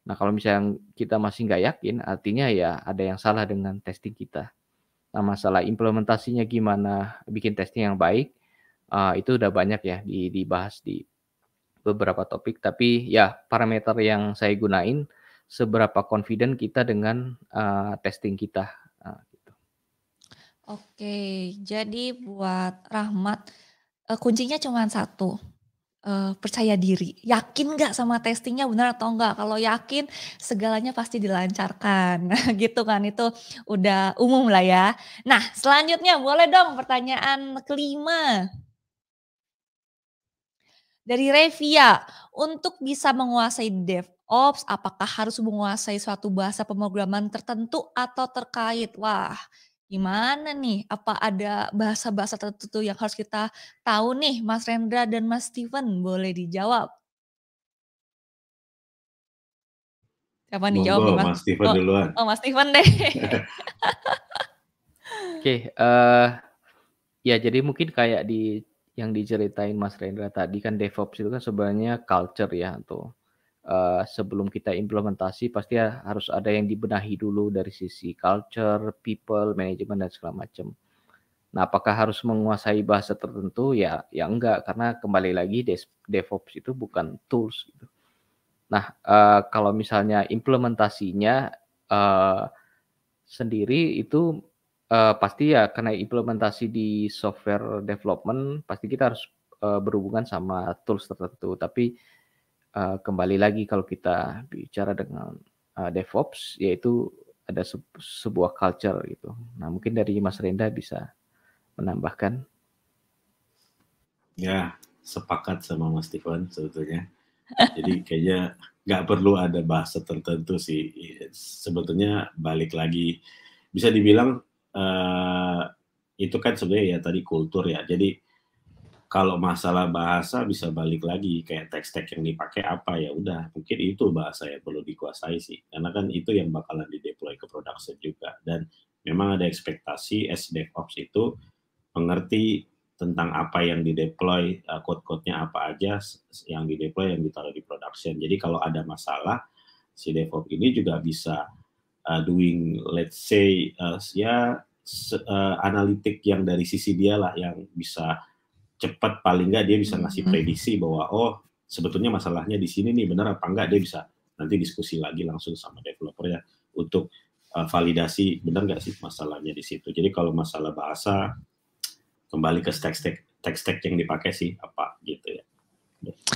Speaker 4: Nah kalau misalnya kita masih nggak yakin, artinya ya ada yang salah dengan testing kita. Nah masalah implementasinya gimana bikin testing yang baik, uh, itu udah banyak ya dibahas di beberapa topik. Tapi ya parameter yang saya gunain, seberapa confident kita dengan uh, testing kita. Uh, gitu.
Speaker 2: Oke, jadi buat Rahmat, eh, kuncinya cuma satu, uh, percaya diri. Yakin nggak sama testingnya benar atau enggak? Kalau yakin segalanya pasti dilancarkan. [laughs] gitu kan itu udah umum lah ya. Nah selanjutnya boleh dong pertanyaan kelima. Dari Revia, untuk bisa menguasai DevOps, apakah harus menguasai suatu bahasa pemrograman tertentu atau terkait? Wah, Gimana nih? Apa ada bahasa-bahasa tertentu yang harus kita tahu nih, Mas Rendra dan Mas Steven? Boleh dijawab.
Speaker 1: Siapa nih jawab? Mas, mas Steven oh, duluan. Oh, Mas Steven deh. [laughs] Oke,
Speaker 4: okay, uh, eh, ya jadi mungkin kayak di yang diceritain Mas Rendra tadi kan DevOps itu kan sebenarnya culture ya tuh uh, sebelum kita implementasi pasti harus ada yang dibenahi dulu dari sisi culture, people, manajemen dan segala macam. Nah, apakah harus menguasai bahasa tertentu? Ya, ya enggak karena kembali lagi DevOps itu bukan tools gitu. Nah, uh, kalau misalnya implementasinya uh, sendiri itu uh, pasti ya karena implementasi di software development pasti kita harus uh, berhubungan sama tools tertentu. Tapi uh, kembali lagi kalau kita bicara dengan uh, DevOps yaitu ada se sebuah culture gitu. Nah mungkin dari Mas Renda bisa menambahkan.
Speaker 3: Ya sepakat sama Mas Steven sebetulnya. Jadi [laughs] kayaknya nggak perlu ada bahasa tertentu sih. Sebetulnya balik lagi bisa dibilang uh, itu kan sebenarnya ya tadi kultur ya. Jadi kalau masalah bahasa bisa balik lagi kayak teks-teks yang dipakai apa ya udah mungkin itu bahasa yang perlu dikuasai sih karena kan itu yang bakalan dideploy ke production juga dan memang ada ekspektasi as DevOps itu mengerti tentang apa yang dideploy uh, code-code-nya apa aja yang dideploy yang ditaruh di production jadi kalau ada masalah si DevOps ini juga bisa uh, doing let's say uh, ya uh, analitik yang dari sisi dia lah yang bisa cepat paling nggak dia bisa hmm, ngasih hmm. prediksi bahwa oh sebetulnya masalahnya di sini nih benar apa enggak dia bisa nanti diskusi lagi langsung sama developer ya untuk uh, validasi benar nggak sih masalahnya di situ. Jadi kalau masalah bahasa kembali ke stack stack stack stack yang dipakai sih apa gitu ya.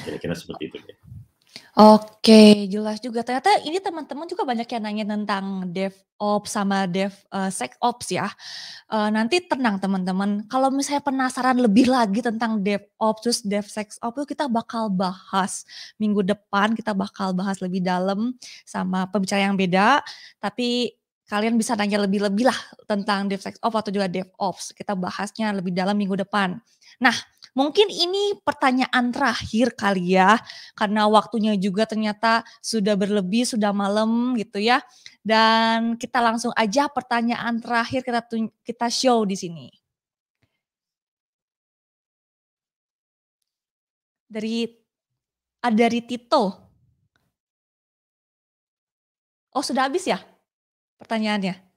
Speaker 3: Kira-kira seperti itu ya.
Speaker 2: Oke, jelas juga. Ternyata ini teman-teman juga banyak yang nanya tentang DevOps sama DevSecOps eh, uh, ya. Eh, nanti tenang teman-teman, kalau misalnya penasaran lebih lagi tentang DevOps terus DevSecOps itu kita bakal bahas minggu depan, kita bakal bahas lebih dalam sama pembicara yang beda, tapi kalian bisa nanya lebih-lebih lah tentang DevSecOps atau juga DevOps. Kita bahasnya lebih dalam minggu depan. Nah, Mungkin ini pertanyaan terakhir kali ya, karena waktunya juga ternyata sudah berlebih, sudah malam gitu ya. Dan kita langsung aja pertanyaan terakhir kita kita show di sini.
Speaker 1: Dari dari Tito. Oh, sudah habis ya pertanyaannya?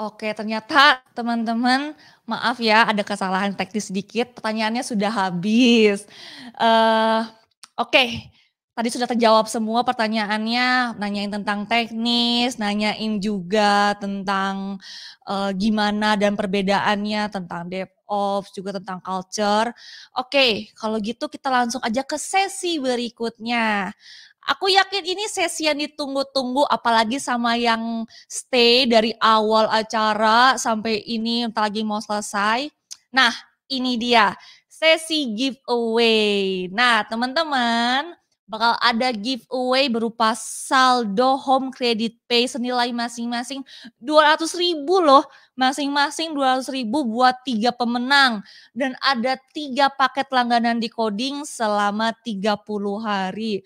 Speaker 2: Oke, ternyata teman-teman, maaf ya ada kesalahan teknis sedikit. Pertanyaannya sudah habis. Uh, Oke, tadi sudah terjawab semua pertanyaannya. Nanyain tentang teknis, nanyain juga tentang uh, gimana dan perbedaannya tentang DevOps, juga tentang culture. Oke, kalau gitu kita langsung aja ke sesi berikutnya. Aku yakin ini sesi yang ditunggu-tunggu apalagi sama yang stay dari awal acara sampai ini entar lagi mau selesai. Nah, ini dia sesi giveaway. Nah, teman-teman, bakal ada giveaway berupa saldo home credit pay senilai masing-masing 200 ribu loh. Masing-masing 200 ribu buat tiga pemenang. Dan ada tiga paket langganan di coding selama 30 hari.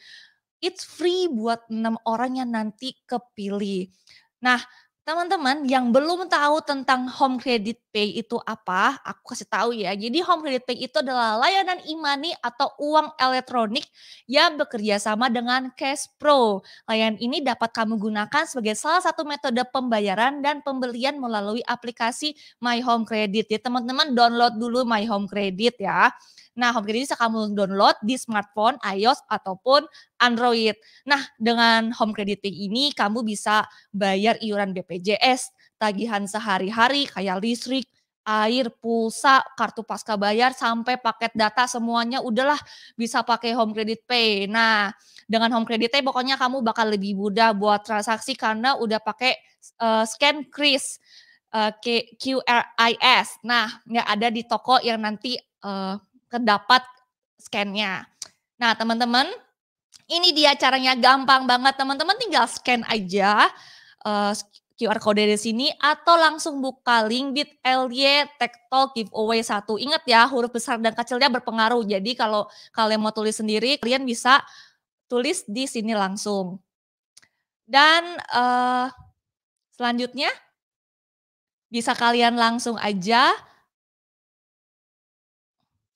Speaker 2: It's free buat enam orang yang nanti kepilih. Nah, teman-teman yang belum tahu tentang home credit pay itu apa, aku kasih tahu ya. Jadi home credit pay itu adalah layanan e-money atau uang elektronik yang bekerja sama dengan Cash Pro. Layanan ini dapat kamu gunakan sebagai salah satu metode pembayaran dan pembelian melalui aplikasi My Home Credit. Ya teman-teman download dulu My Home Credit ya. Nah, HomeKit ini bisa kamu download di smartphone iOS ataupun Android. Nah, dengan home crediting ini kamu bisa bayar iuran BPJS, tagihan sehari-hari kayak listrik, air, pulsa, kartu pasca bayar sampai paket data semuanya udahlah bisa pakai Home Credit Pay. Nah, dengan Home Credit Pay pokoknya kamu bakal lebih mudah buat transaksi karena udah pakai uh, scan kris uh, eh, QRIS. Nah, nggak ada di toko yang nanti uh, terdapat scan-nya. Nah, teman-teman, ini dia caranya gampang banget. Teman-teman tinggal scan aja uh, eh, QR code di sini atau langsung buka link bit LY talk giveaway 1. Ingat ya, huruf besar dan kecilnya berpengaruh. Jadi kalau kalian mau tulis sendiri, kalian bisa tulis di sini langsung. Dan uh, selanjutnya bisa kalian langsung aja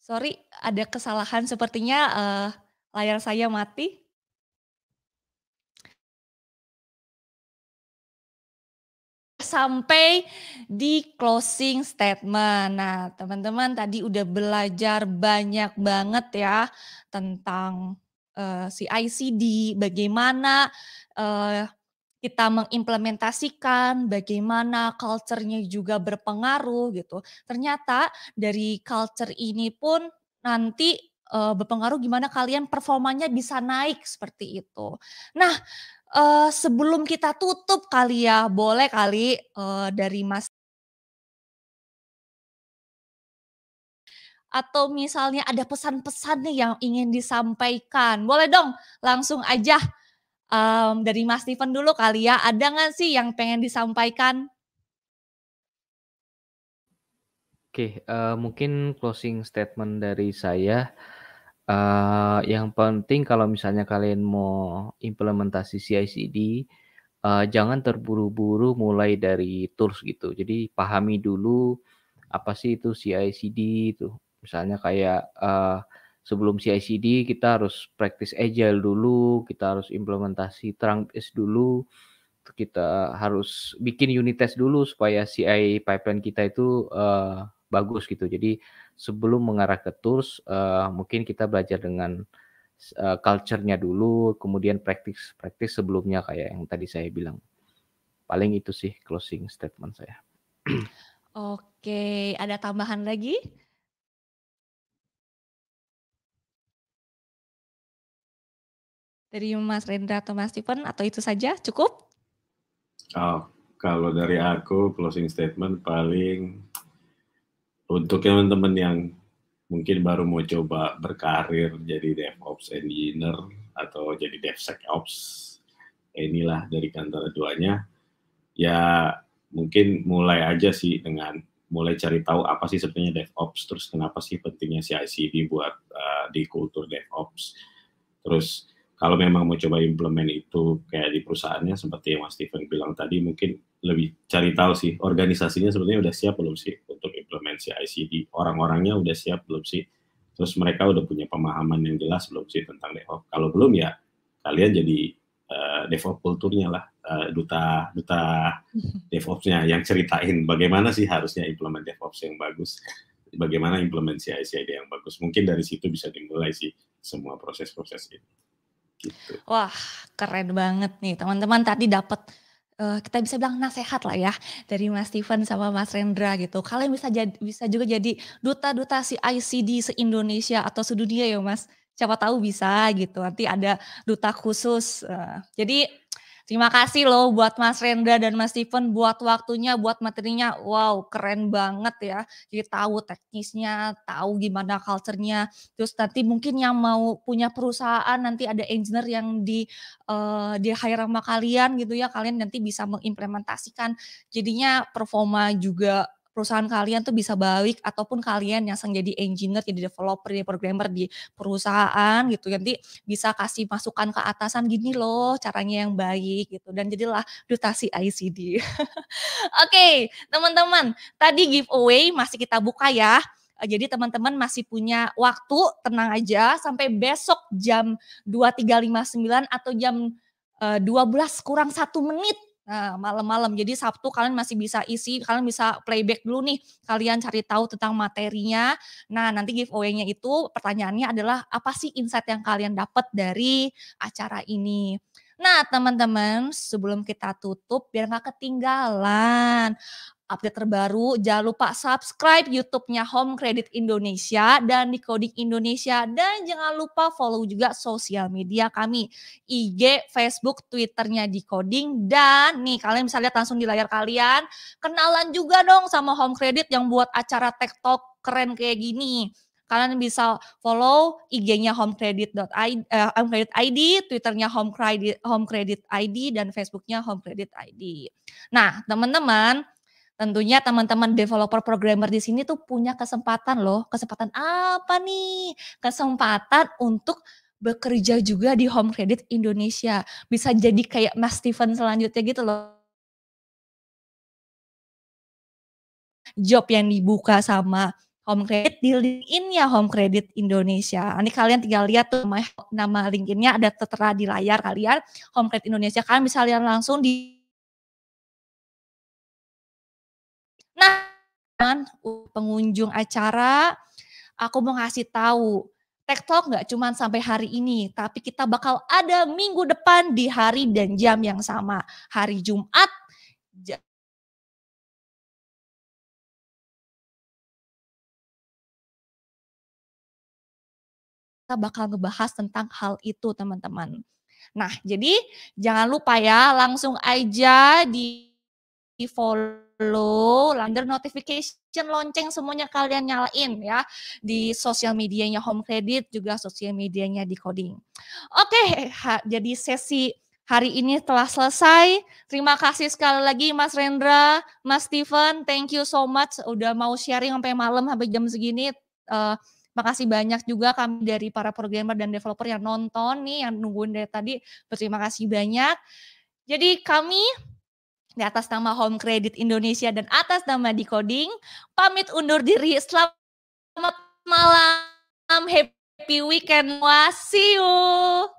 Speaker 2: sorry ada kesalahan sepertinya uh, layar saya mati.
Speaker 1: Sampai
Speaker 2: di closing statement. Nah, teman-teman tadi udah belajar banyak banget ya tentang uh, si ICD, bagaimana uh, kita mengimplementasikan bagaimana culture-nya juga berpengaruh gitu. Ternyata dari culture ini pun nanti uh, berpengaruh gimana kalian performanya bisa naik seperti itu. Nah, uh, sebelum kita tutup kali ya, boleh kali uh, dari Mas
Speaker 1: atau misalnya ada
Speaker 2: pesan-pesan nih yang ingin disampaikan. Boleh dong, langsung aja um, dari Mas Steven dulu kali ya. Ada nggak sih yang pengen disampaikan?
Speaker 4: Oke, uh, mungkin closing statement dari saya. Uh, yang penting kalau misalnya kalian mau implementasi CICD, uh, eh, jangan terburu-buru mulai dari tools gitu. Jadi pahami dulu apa sih itu CICD itu. Misalnya kayak uh, sebelum CICD kita harus praktis agile dulu, kita harus implementasi trunk based dulu, kita harus bikin unit test dulu supaya CI pipeline kita itu uh, bagus gitu. Jadi sebelum mengarah ke tools, uh, mungkin kita belajar dengan uh, culture-nya dulu, kemudian praktis-praktis sebelumnya kayak yang tadi saya bilang. Paling itu sih closing statement saya.
Speaker 2: Oke, ada tambahan lagi?
Speaker 1: Dari Mas Rendra atau Mas
Speaker 2: Steven atau itu saja cukup?
Speaker 3: Oh, kalau dari aku closing statement paling untuk teman-teman yang mungkin baru mau coba berkarir jadi DevOps engineer atau jadi DevSecOps inilah dari kantor duanya ya mungkin mulai aja sih dengan mulai cari tahu apa sih sebenarnya DevOps terus kenapa sih pentingnya CI/CD buat uh, di kultur DevOps terus kalau memang mau coba implement itu kayak di perusahaannya seperti yang Mas Steven bilang tadi mungkin lebih cari tahu sih organisasinya sebenarnya udah siap belum sih untuk implement si ICD orang-orangnya udah siap belum sih terus mereka udah punya pemahaman yang jelas belum sih tentang DevOps kalau belum ya kalian jadi uh, DevOps kulturnya lah uh, duta duta [laughs] DevOpsnya yang ceritain bagaimana sih harusnya implement DevOps yang bagus bagaimana implementasi ICD yang bagus mungkin dari situ bisa dimulai sih semua proses-proses ini.
Speaker 2: Gitu. Wah, keren banget nih teman-teman tadi dapat uh, eh, kita bisa bilang nasehat lah ya dari Mas Steven sama Mas Rendra gitu. Kalian bisa jadi bisa juga jadi duta-duta si ICD se-Indonesia atau sedunia ya Mas. Siapa tahu bisa gitu. Nanti ada duta khusus. Uh, jadi Terima kasih loh buat Mas Rendra dan Mas Steven buat waktunya, buat materinya. Wow, keren banget ya. Jadi tahu teknisnya, tahu gimana culture-nya. Terus nanti mungkin yang mau punya perusahaan nanti ada engineer yang di uh, di hire sama kalian gitu ya. Kalian nanti bisa mengimplementasikan. Jadinya performa juga perusahaan kalian tuh bisa balik ataupun kalian yang sang jadi engineer, jadi developer, jadi programmer di perusahaan gitu. Nanti bisa kasih masukan ke atasan gini loh caranya yang baik gitu dan jadilah dutasi ICD. [laughs] Oke, okay, teman-teman, tadi giveaway masih kita buka ya. Jadi teman-teman masih punya waktu, tenang aja sampai besok jam 23.59 atau jam 12 eh, kurang satu menit Eh, malam-malam. Jadi Sabtu kalian masih bisa isi, kalian bisa playback dulu nih. Kalian cari tahu tentang materinya. Nah, nanti giveaway-nya itu pertanyaannya adalah apa sih insight yang kalian dapat dari acara ini? Nah teman-teman sebelum kita tutup biar nggak ketinggalan update terbaru. Jangan lupa subscribe YouTube-nya Home Credit Indonesia dan di Coding Indonesia. Dan jangan lupa follow juga sosial media kami. IG, Facebook, Twitternya di Coding. Dan nih kalian bisa lihat langsung di layar kalian. Kenalan juga dong sama Home Credit yang buat acara TikTok keren kayak gini. Kalian bisa follow IG-nya homecredit.id, uh, homecredit ID, eh, Twitternya homecredit, homecredit dan Facebooknya homecredit ID. Nah, teman-teman, tentunya teman-teman developer programmer di sini tuh punya kesempatan loh. Kesempatan apa nih? Kesempatan untuk bekerja juga di Home Credit Indonesia. Bisa
Speaker 1: jadi kayak Mas Steven selanjutnya gitu loh.
Speaker 2: Job yang dibuka sama home credit di LinkedIn ya Home Credit Indonesia. Nanti kalian tinggal lihat tuh nama, nama LinkedIn-nya ada tertera di layar kalian Home Credit
Speaker 1: Indonesia. Kalian bisa lihat langsung di
Speaker 2: Nah, pengunjung acara aku mau ngasih tahu Tech Talk nggak cuma sampai hari ini, tapi kita bakal ada minggu depan di hari dan jam yang sama. Hari Jumat kita bakal ngebahas tentang hal itu teman-teman. Nah, jadi jangan lupa ya langsung aja di, follow, under notification, lonceng semuanya kalian nyalain ya di sosial medianya Home Credit juga sosial medianya di Coding. Oke, ha, jadi sesi hari ini telah selesai. Terima kasih sekali lagi Mas Rendra, Mas Steven, thank you so much udah mau sharing sampai malam sampai jam segini. Uh, Makasih banyak juga kami dari para programmer dan developer yang nonton nih, yang nungguin dari tadi. Terima kasih banyak. Jadi kami di atas nama Home Credit Indonesia dan atas nama Decoding, pamit undur diri. Selamat malam, happy weekend. wasiu